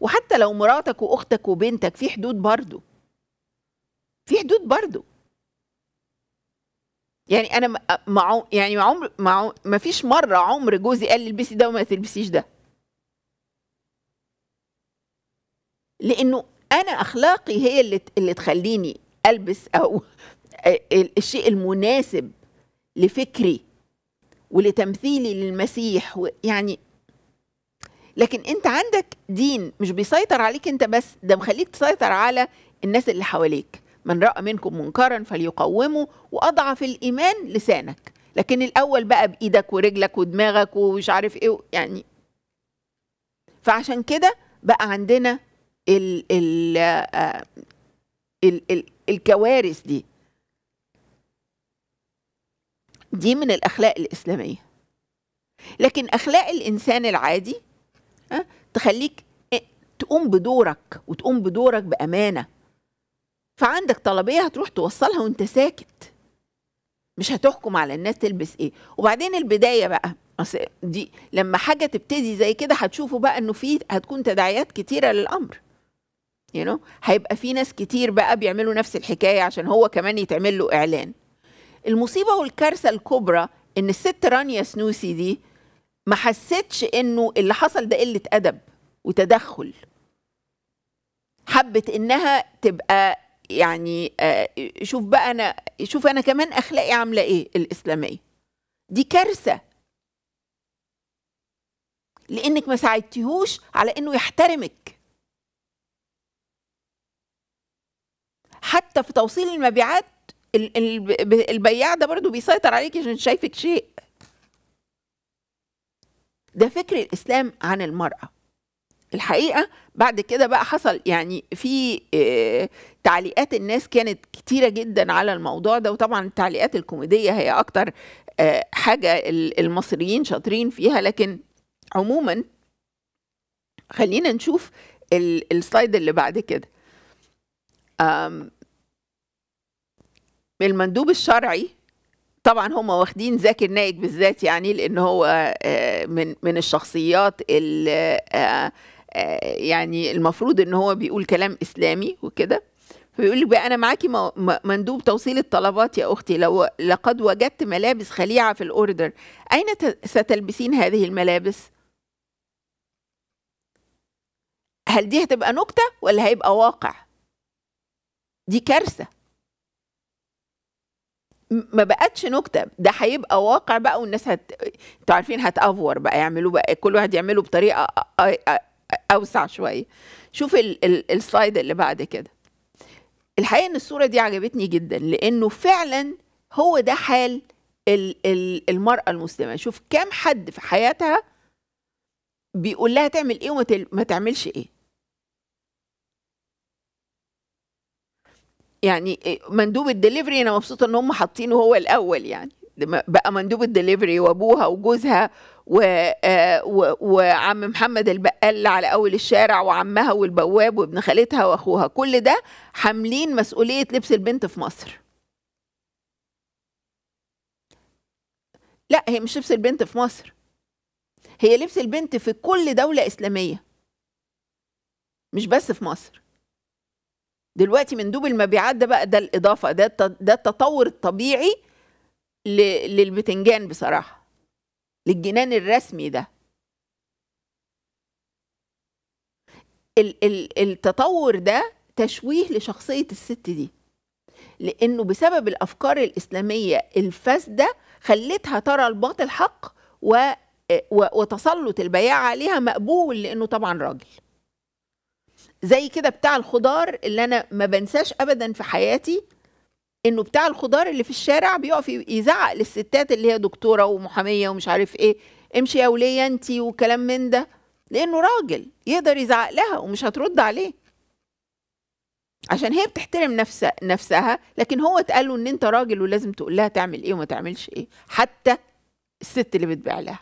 وحتى لو مراتك واختك وبنتك في حدود برضه في حدود برضو يعني انا مع يعني مع عمر مع ما فيش مره عمر جوزي قال لي البسي ده وما تلبسيش ده لانه انا اخلاقي هي اللي اللي تخليني البس او الشيء المناسب لفكري ولتمثيلي للمسيح يعني لكن انت عندك دين مش بيسيطر عليك انت بس ده مخليك تسيطر على الناس اللي حواليك من رأى منكم منكرا فليقومه وأضعف الإيمان لسانك لكن الأول بقى بإيدك ورجلك ودماغك ومش عارف إيه يعني فعشان كده بقى عندنا ال ال آه، ال ال الكوارث دي دي من الأخلاق الإسلامية لكن أخلاق الإنسان العادي آه، تخليك آه، تقوم بدورك وتقوم بدورك بأمانة فعندك طلبيه هتروح توصلها وانت ساكت مش هتحكم على الناس تلبس ايه وبعدين البدايه بقى دي لما حاجه تبتدي زي كده هتشوفوا بقى انه في هتكون تداعيات كتيره للامر you know? هيبقى في ناس كتير بقى بيعملوا نفس الحكايه عشان هو كمان يتعمل له اعلان المصيبه والكارثه الكبرى ان الست رانيا سنوسي دي ما حستش انه اللي حصل ده قله ادب وتدخل حبت انها تبقى يعني آه، شوف بقى انا شوف انا كمان اخلاقي عامله ايه الاسلاميه دي كارثه لانك ما ساعدتيهوش على انه يحترمك حتى في توصيل المبيعات البياع ده برضو بيسيطر عليك عشان شايفك شيء ده فكر الاسلام عن المراه الحقيقه بعد كده بقى حصل يعني في آه، تعليقات الناس كانت كتيره جدا على الموضوع ده وطبعا التعليقات الكوميديه هي اكتر آه، حاجه المصريين شاطرين فيها لكن عموما خلينا نشوف السلايد اللي بعد كده المندوب الشرعي طبعا هم واخدين زاكر نايك بالذات يعني لان هو آه، من من الشخصيات اللي آه، يعني المفروض ان هو بيقول كلام اسلامي وكده فبيقول لي بقى انا معاكي مندوب توصيل الطلبات يا اختي لو لقد وجدت ملابس خليعه في الاوردر اين ستلبسين هذه الملابس هل دي هتبقى نكته ولا هيبقى واقع دي كارثه ما بقتش نكته ده هيبقى واقع بقى والناس هت انتوا عارفين هتافور بقى يعملوا بقى كل واحد يعمله بطريقه اوسع شويه شوف السلايد اللي بعد كده الحقيقه ان الصوره دي عجبتني جدا لانه فعلا هو ده حال المراه المسلمه شوف كم حد في حياتها بيقول لها تعمل ايه وما تعملش ايه يعني مندوب الدليفري انا مبسوطه ان هم حاطينه هو الاول يعني بقى مندوب الدليفري وابوها وجوزها آه، وعم محمد البقال على اول الشارع وعمها والبواب وابن خالتها واخوها كل ده حاملين مسؤوليه لبس البنت في مصر لا هي مش لبس البنت في مصر هي لبس البنت في كل دولة إسلامية مش بس في مصر دلوقتي مندوب المبيعات ده بقى ده الإضافة ده ده التطور الطبيعي للبتنجان بصراحة للجنان الرسمي ده التطور ده تشويه لشخصية الست دي لأنه بسبب الأفكار الإسلامية الفاسدة خلتها ترى الباطل حق و وتسلط البياع عليها مقبول لأنه طبعا راجل زي كده بتاع الخضار اللي أنا ما بنساش أبدا في حياتي انه بتاع الخضار اللي في الشارع بيقف يزعق للستات اللي هي دكتوره ومحاميه ومش عارف ايه امشي يا وليه انت وكلام من ده لانه راجل يقدر يزعق لها ومش هترد عليه عشان هي بتحترم نفسها نفسها لكن هو اتقال له ان انت راجل ولازم تقول لها تعمل ايه وما تعملش ايه حتى الست اللي بتبيع لها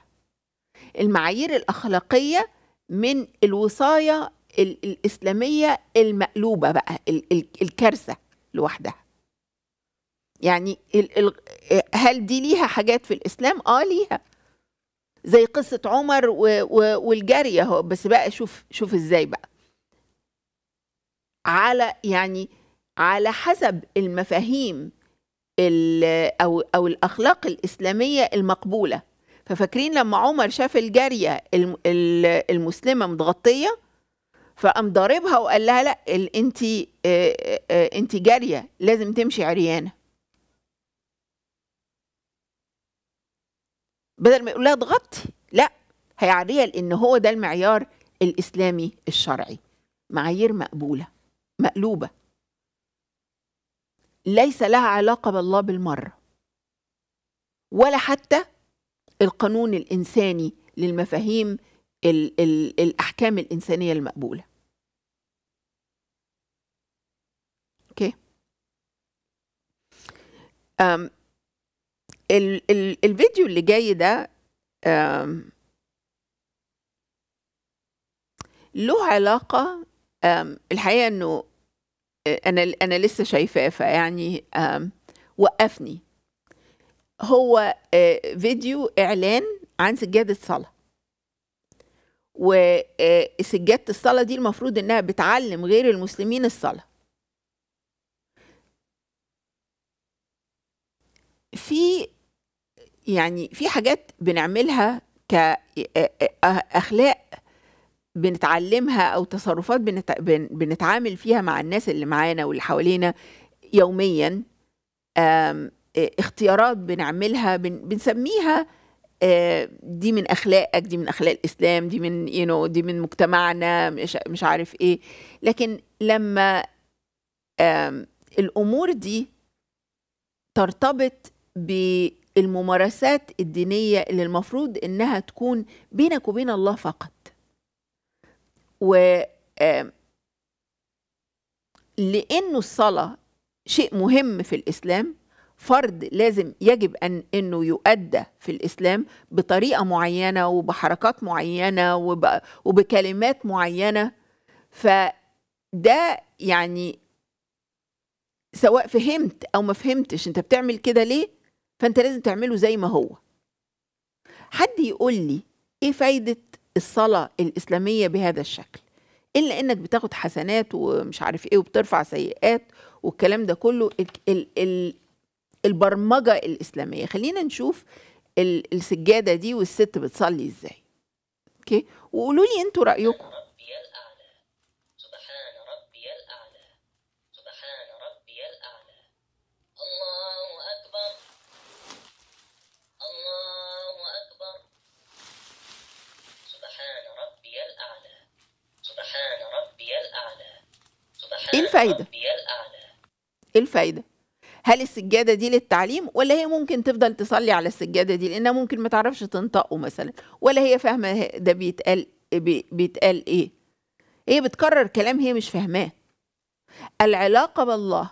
المعايير الاخلاقيه من الوصايه الاسلاميه المقلوبه بقى الكارثه لوحدها يعني ال ال هل دي ليها حاجات في الاسلام اه ليها زي قصه عمر و و والجاريه اهو بس بقى شوف شوف ازاي بقى على يعني على حسب المفاهيم او او الاخلاق الاسلاميه المقبوله ففاكرين لما عمر شاف الجاريه المسلمه متغطيه فقام ضاربها وقال لها لا انت انت آه، آه، آه، جاريه لازم تمشي عريانه بدل ما يقول لها اضغطي لا هيعريها لان هو ده المعيار الاسلامي الشرعي معايير مقبوله مقلوبه ليس لها علاقه بالله بالمره ولا حتى القانون الانساني للمفاهيم الـ الـ الاحكام الانسانيه المقبوله اوكي ال ال الفيديو اللي جاي ده له علاقة الحقيقة إنه آه، أنا أنا لسه شايفاه فيعني وقفني هو آه، فيديو إعلان عن سجادة صلاة وسجادة آه، الصلاة دي المفروض إنها بتعلم غير المسلمين الصلاة في يعني في حاجات بنعملها كأخلاق بنتعلمها أو تصرفات بنتعامل فيها مع الناس اللي معانا واللي حوالينا يوميا اختيارات بنعملها بنسميها دي من اخلاقك دي من اخلاق الاسلام دي من يو you نو know, دي من مجتمعنا مش مش عارف ايه لكن لما الامور دي ترتبط ب الممارسات الدينية اللي المفروض إنها تكون بينك وبين الله فقط و لأن الصلاة شيء مهم في الإسلام فرض لازم يجب أن أنه يؤدى في الإسلام بطريقة معينة وبحركات معينة وب... وبكلمات معينة فده يعني سواء فهمت أو ما فهمتش أنت بتعمل كده ليه فانت لازم تعمله زي ما هو حد يقول لي ايه فايده الصلاه الاسلاميه بهذا الشكل الا انك بتاخد حسنات ومش عارف ايه وبترفع سيئات والكلام ده كله ال ال ال البرمجه الاسلاميه خلينا نشوف السجاده دي والست بتصلي ازاي اوكي وقولوا لي انتوا رايكم الفايده إيه, ايه الفايده هل السجادة دي للتعليم ولا هي ممكن تفضل تصلي على السجادة دي لأنها ممكن ما تعرفش تنطقه مثلا ولا هي فاهمة ده بيتقال بيتقال إيه هي بتكرر كلام هي مش فاهماه العلاقة بالله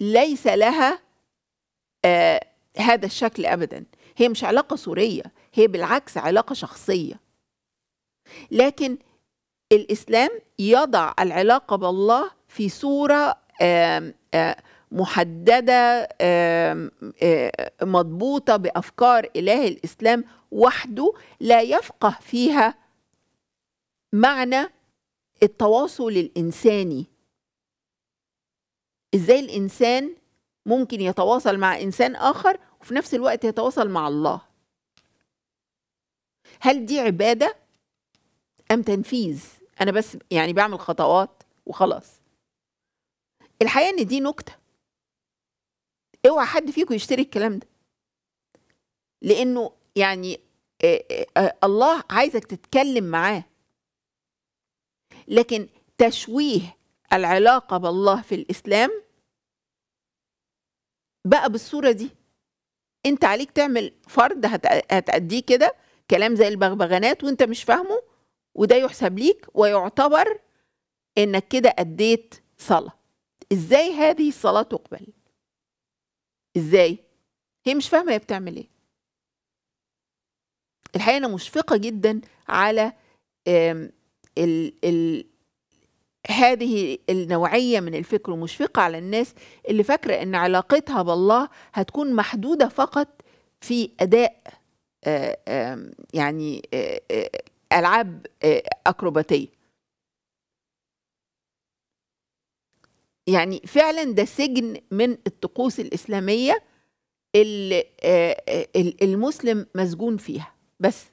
ليس لها آه هذا الشكل أبدا هي مش علاقة صورية هي بالعكس علاقة شخصية لكن الإسلام يضع العلاقة بالله في صوره محدده مضبوطه بافكار اله الاسلام وحده لا يفقه فيها معنى التواصل الانساني ازاي الانسان ممكن يتواصل مع انسان اخر وفي نفس الوقت يتواصل مع الله هل دي عباده ام تنفيذ انا بس يعني بعمل خطوات وخلاص الحقيقه ان دي نكته اوعى حد فيكم يشتري الكلام ده لانه يعني الله عايزك تتكلم معاه لكن تشويه العلاقه بالله في الاسلام بقى بالصوره دي انت عليك تعمل فرض هتأديه كده كلام زي البغبغانات وانت مش فاهمه وده يحسب ليك ويعتبر انك كده اديت صلاه ازاي هذه الصلاه تقبل ازاي هي مش فاهمه هي بتعمل ايه الحقيقه انا مشفقه جدا على ال ال هذه النوعية من الفكر ومشفقة على الناس اللي فاكرة إن علاقتها بالله هتكون محدودة فقط في أداء آآ آه، آآ يعني آآ آه، آه، ألعاب أكروباتية يعني فعلا ده سجن من الطقوس الإسلامية اللي آه، آه، المسلم مسجون فيها بس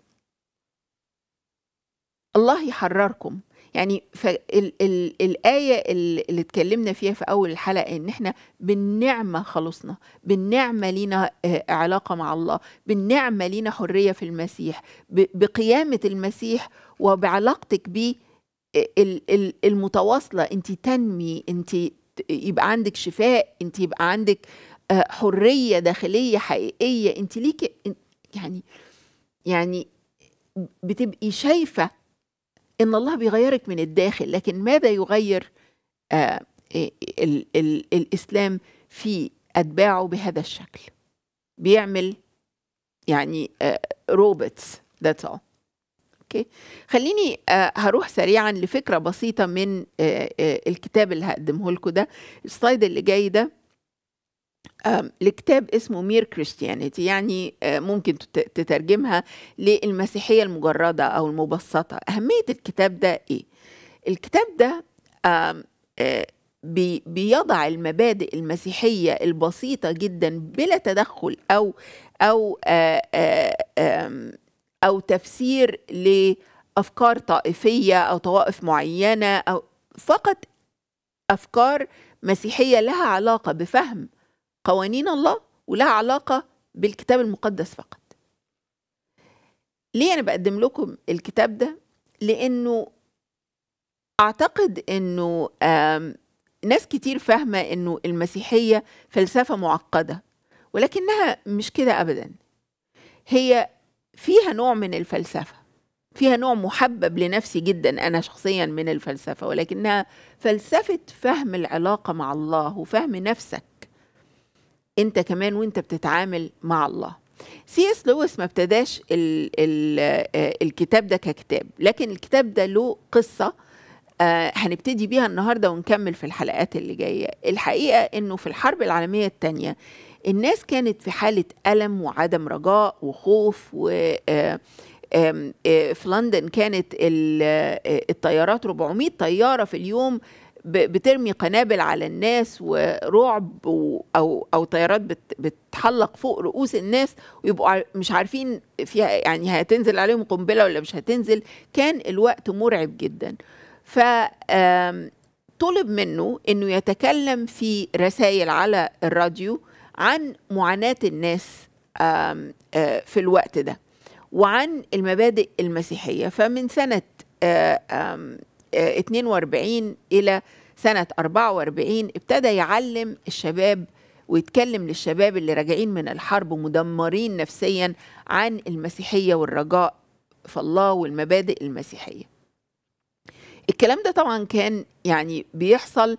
الله يحرركم يعني الآية اللي اتكلمنا فيها في أول الحلقة إن إحنا بالنعمة خلصنا بالنعمة لينا آه، علاقة مع الله بالنعمة لينا حرية في المسيح بقيامة المسيح وبعلاقتك بيه المتواصلة أنت تنمي أنت يبقى عندك شفاء انت يبقى عندك آه، حريه داخليه حقيقيه انت ليكي يعني يعني بتبقي شايفه ان الله بيغيرك من الداخل لكن ماذا يغير الـ آه، إيه، الـ الاسلام في اتباعه بهذا الشكل بيعمل يعني روبوتس ذاتس اول اوكي خليني آه، هروح سريعا لفكره بسيطه من آه، آه، الكتاب اللي هقدمه لكم ده السلايد اللي جاي ده لكتاب اسمه مير كريستيانيتي يعني ممكن تترجمها للمسيحيه المجرده او المبسطه اهميه الكتاب ده ايه الكتاب ده بيضع المبادئ المسيحيه البسيطه جدا بلا تدخل او او او تفسير لافكار طائفيه او طوائف معينه او فقط افكار مسيحيه لها علاقه بفهم قوانين الله ولها علاقه بالكتاب المقدس فقط ليه انا بقدم لكم الكتاب ده لانه اعتقد انه ناس كتير فاهمه انه المسيحيه فلسفه معقده ولكنها مش كده ابدا هي فيها نوع من الفلسفه فيها نوع محبب لنفسي جدا انا شخصيا من الفلسفه ولكنها فلسفه فهم العلاقه مع الله وفهم نفسك انت كمان وانت بتتعامل مع الله سي اس لويس ما ابتداش الـ الـ آه، الكتاب ده ككتاب لكن الكتاب ده له قصه آه هنبتدي بيها النهارده ونكمل في الحلقات اللي جايه الحقيقه انه في الحرب العالميه الثانيه الناس كانت في حالة ألم وعدم رجاء وخوف و آه، آه، في لندن كانت آه، الطيارات 400 طيارة في اليوم بترمي قنابل على الناس ورعب او او طيارات بتحلق فوق رؤوس الناس ويبقوا مش عارفين فيها يعني هتنزل عليهم قنبله ولا مش هتنزل كان الوقت مرعب جدا ف طلب منه انه يتكلم في رسائل على الراديو عن معاناة الناس آه، في الوقت ده وعن المبادئ المسيحية فمن سنة 42 آه، آه، إلى سنة 44 ابتدى يعلم الشباب ويتكلم للشباب اللي راجعين من الحرب مدمرين نفسيا عن المسيحية والرجاء في الله والمبادئ المسيحية الكلام ده طبعا كان يعني بيحصل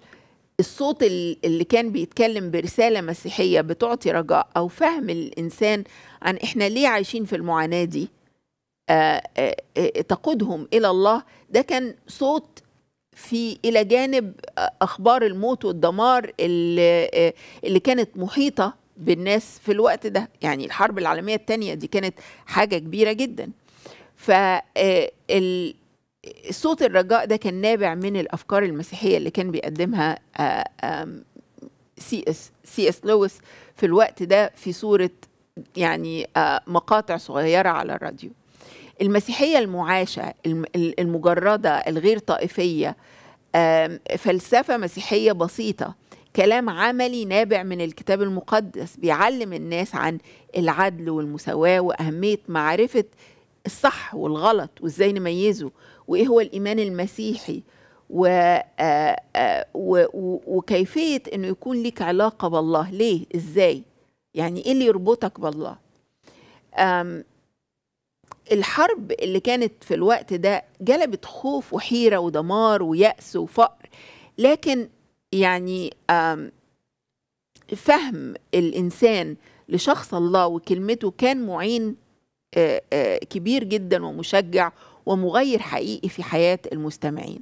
الصوت اللي كان بيتكلم برسالة مسيحية بتعطي رجاء أو فهم الإنسان عن إحنا ليه عايشين في المعاناة دي آآ آه، آآ آه، آه، تقودهم إلى الله ده كان صوت في إلى جانب أخبار الموت والدمار اللي, اللي كانت محيطة بالناس في الوقت ده يعني الحرب العالمية الثانيه دي كانت حاجة كبيرة جدا فال صوت الرجاء ده كان نابع من الافكار المسيحيه اللي كان بيقدمها آه، سي اس سي اس لويس في الوقت ده في صوره يعني آه، مقاطع صغيره على الراديو المسيحيه المعاشه المجرده الغير طائفيه فلسفه مسيحيه بسيطه كلام عملي نابع من الكتاب المقدس بيعلم الناس عن العدل والمساواه واهميه معرفه الصح والغلط وازاي نميزه وايه هو الايمان المسيحي و آه، آه، وكيفيه انه يكون لك علاقه بالله ليه ازاي يعني ايه اللي يربطك بالله الحرب اللي كانت في الوقت ده جلبت خوف وحيره ودمار ويأس وفقر لكن يعني فهم الانسان لشخص الله وكلمته كان معين آه، كبير جدا ومشجع ومغير حقيقي في حياة المستمعين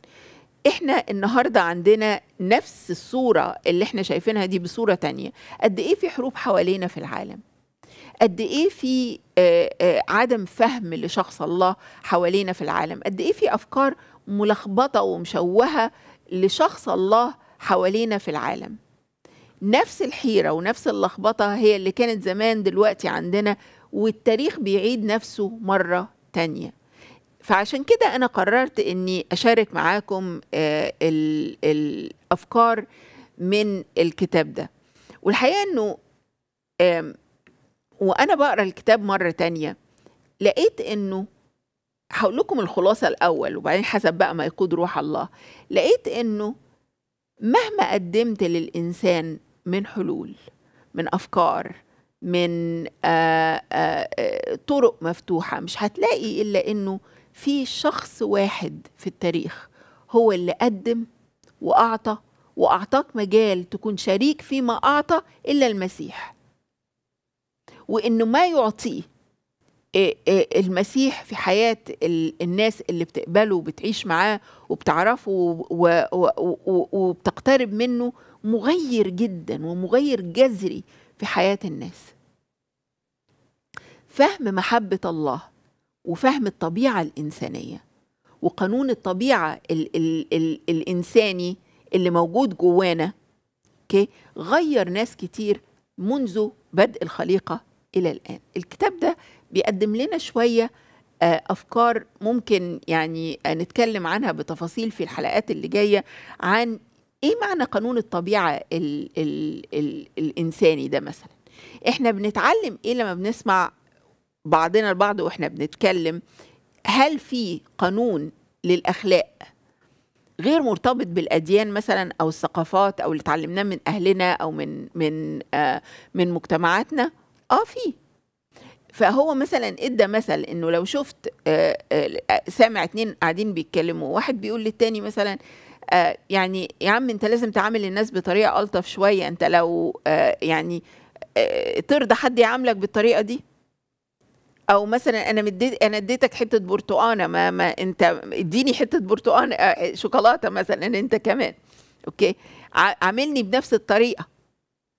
احنا النهاردة عندنا نفس الصورة اللي احنا شايفينها دي بصورة تانية قد ايه في حروب حوالينا في العالم قد ايه في آه، آه، عدم فهم لشخص الله حوالينا في العالم قد ايه في افكار ملخبطه ومشوهه لشخص الله حوالينا في العالم نفس الحيره ونفس اللخبطه هي اللي كانت زمان دلوقتي عندنا والتاريخ بيعيد نفسه مره تانيه فعشان كده انا قررت اني اشارك معاكم آه، الافكار من الكتاب ده والحقيقه انه وانا بقرا الكتاب مره تانية لقيت انه هقول لكم الخلاصه الاول وبعدين حسب بقى ما يقود روح الله لقيت انه مهما قدمت للانسان من حلول من افكار من آآ آه، آآ آه، طرق مفتوحه مش هتلاقي الا انه في شخص واحد في التاريخ هو اللي قدم وأعطى وأعطاك مجال تكون شريك فيما أعطى إلا المسيح وإنه ما يعطيه المسيح في حياة الناس اللي بتقبله وبتعيش معاه وبتعرفه وبتقترب منه مغير جدا ومغير جذري في حياة الناس فهم محبة الله وفهم الطبيعة الإنسانية وقانون الطبيعة ال ال الـ الإنساني اللي موجود جوانا اوكي غير ناس كتير منذ بدء الخليقة إلى الآن الكتاب ده بيقدم لنا شوية آه، أفكار ممكن يعني آه، نتكلم عنها بتفاصيل في الحلقات اللي جاية عن إيه معنى قانون الطبيعة الـ ال ال الإنساني ده مثلا إحنا بنتعلم إيه لما بنسمع بعضنا البعض واحنا بنتكلم هل في قانون للاخلاق غير مرتبط بالاديان مثلا او الثقافات او اللي اتعلمناه من اهلنا او من من آه من مجتمعاتنا اه في فهو مثلا ادى مثل انه لو شفت آه, آه،, آه، سامع اتنين قاعدين بيتكلموا واحد بيقول للتاني مثلا آه يعني يا عم انت لازم تعامل الناس بطريقه الطف شويه انت لو آه، يعني ترضى حد يعاملك بالطريقه دي او مثلا انا مديت انا اديتك حته برتقانه ما, ما انت اديني حته برتقانه آه، شوكولاته مثلا انت كمان اوكي عاملني بنفس الطريقه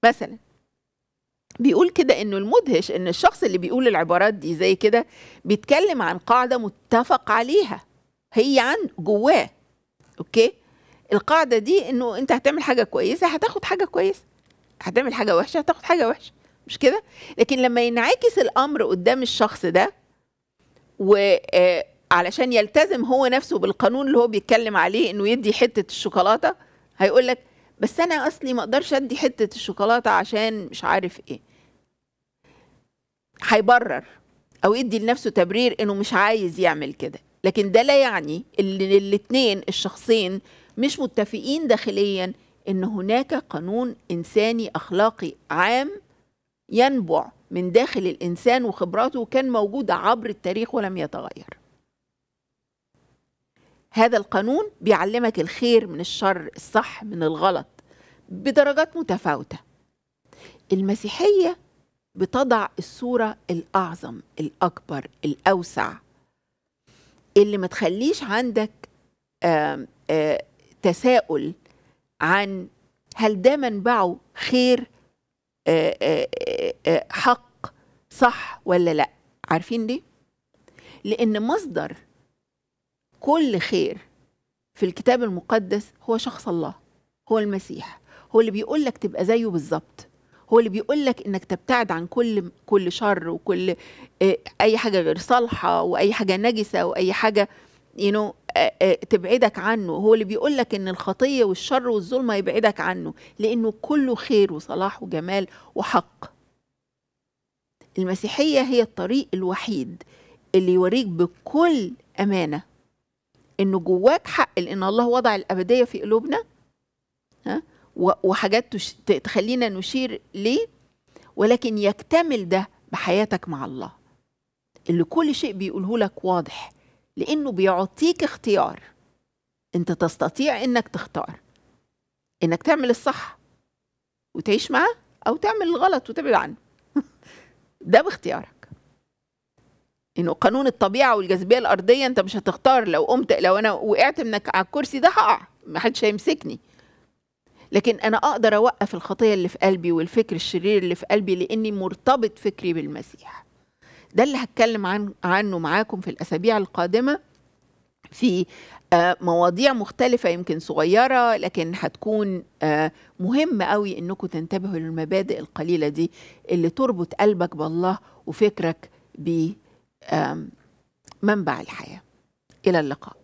مثلا بيقول كده انه المدهش ان الشخص اللي بيقول العبارات دي زي كده بيتكلم عن قاعده متفق عليها هي عن جواه اوكي القاعده دي انه انت هتعمل حاجه كويسه هتاخد حاجه كويسه هتعمل حاجه وحشه هتاخد حاجه وحشه مش كده لكن لما ينعكس الامر قدام الشخص ده وعلشان آه، يلتزم هو نفسه بالقانون اللي هو بيتكلم عليه انه يدي حته الشوكولاته هيقول لك بس انا اصلي ما اقدرش ادي حته الشوكولاته عشان مش عارف ايه هيبرر او يدي لنفسه تبرير انه مش عايز يعمل كده لكن ده لا يعني ان الاثنين الشخصين مش متفقين داخليا ان هناك قانون انساني اخلاقي عام ينبع من داخل الإنسان وخبراته كان موجود عبر التاريخ ولم يتغير هذا القانون بيعلمك الخير من الشر الصح من الغلط بدرجات متفاوتة المسيحية بتضع الصورة الأعظم الأكبر الأوسع اللي ما تخليش عندك تساؤل عن هل ده منبعه خير آه، حق صح ولا لا عارفين ليه لان مصدر كل خير في الكتاب المقدس هو شخص الله هو المسيح هو اللي بيقول لك تبقى زيه بالظبط هو اللي بيقول لك انك تبتعد عن كل كل شر وكل آه، اي حاجه غير صالحه واي حاجه نجسه واي حاجه يو you know, آه، تبعدك عنه هو اللي بيقول لك ان الخطيه والشر والظلم يبعدك عنه لانه كله خير وصلاح وجمال وحق المسيحية هي الطريق الوحيد اللي يوريك بكل أمانة إنه جواك حق لأن الله وضع الأبدية في قلوبنا ها وحاجات تخلينا نشير ليه ولكن يكتمل ده بحياتك مع الله اللي كل شيء بيقوله لك واضح لأنه بيعطيك اختيار أنت تستطيع إنك تختار إنك تعمل الصح وتعيش معاه أو تعمل الغلط وتبعد عنه ده باختيارك انه قانون الطبيعه والجاذبيه الارضيه انت مش هتختار لو قمت لو انا وقعت منك على الكرسي ده هقع ما حدش هيمسكني لكن انا اقدر اوقف الخطيه اللي في قلبي والفكر الشرير اللي في قلبي لاني مرتبط فكري بالمسيح ده اللي هتكلم عن عنه معاكم في الاسابيع القادمه في مواضيع مختلفة يمكن صغيرة لكن هتكون آه، مهم قوي انكم تنتبهوا للمبادئ القليلة دي اللي تربط قلبك بالله وفكرك بمنبع الحياة إلى اللقاء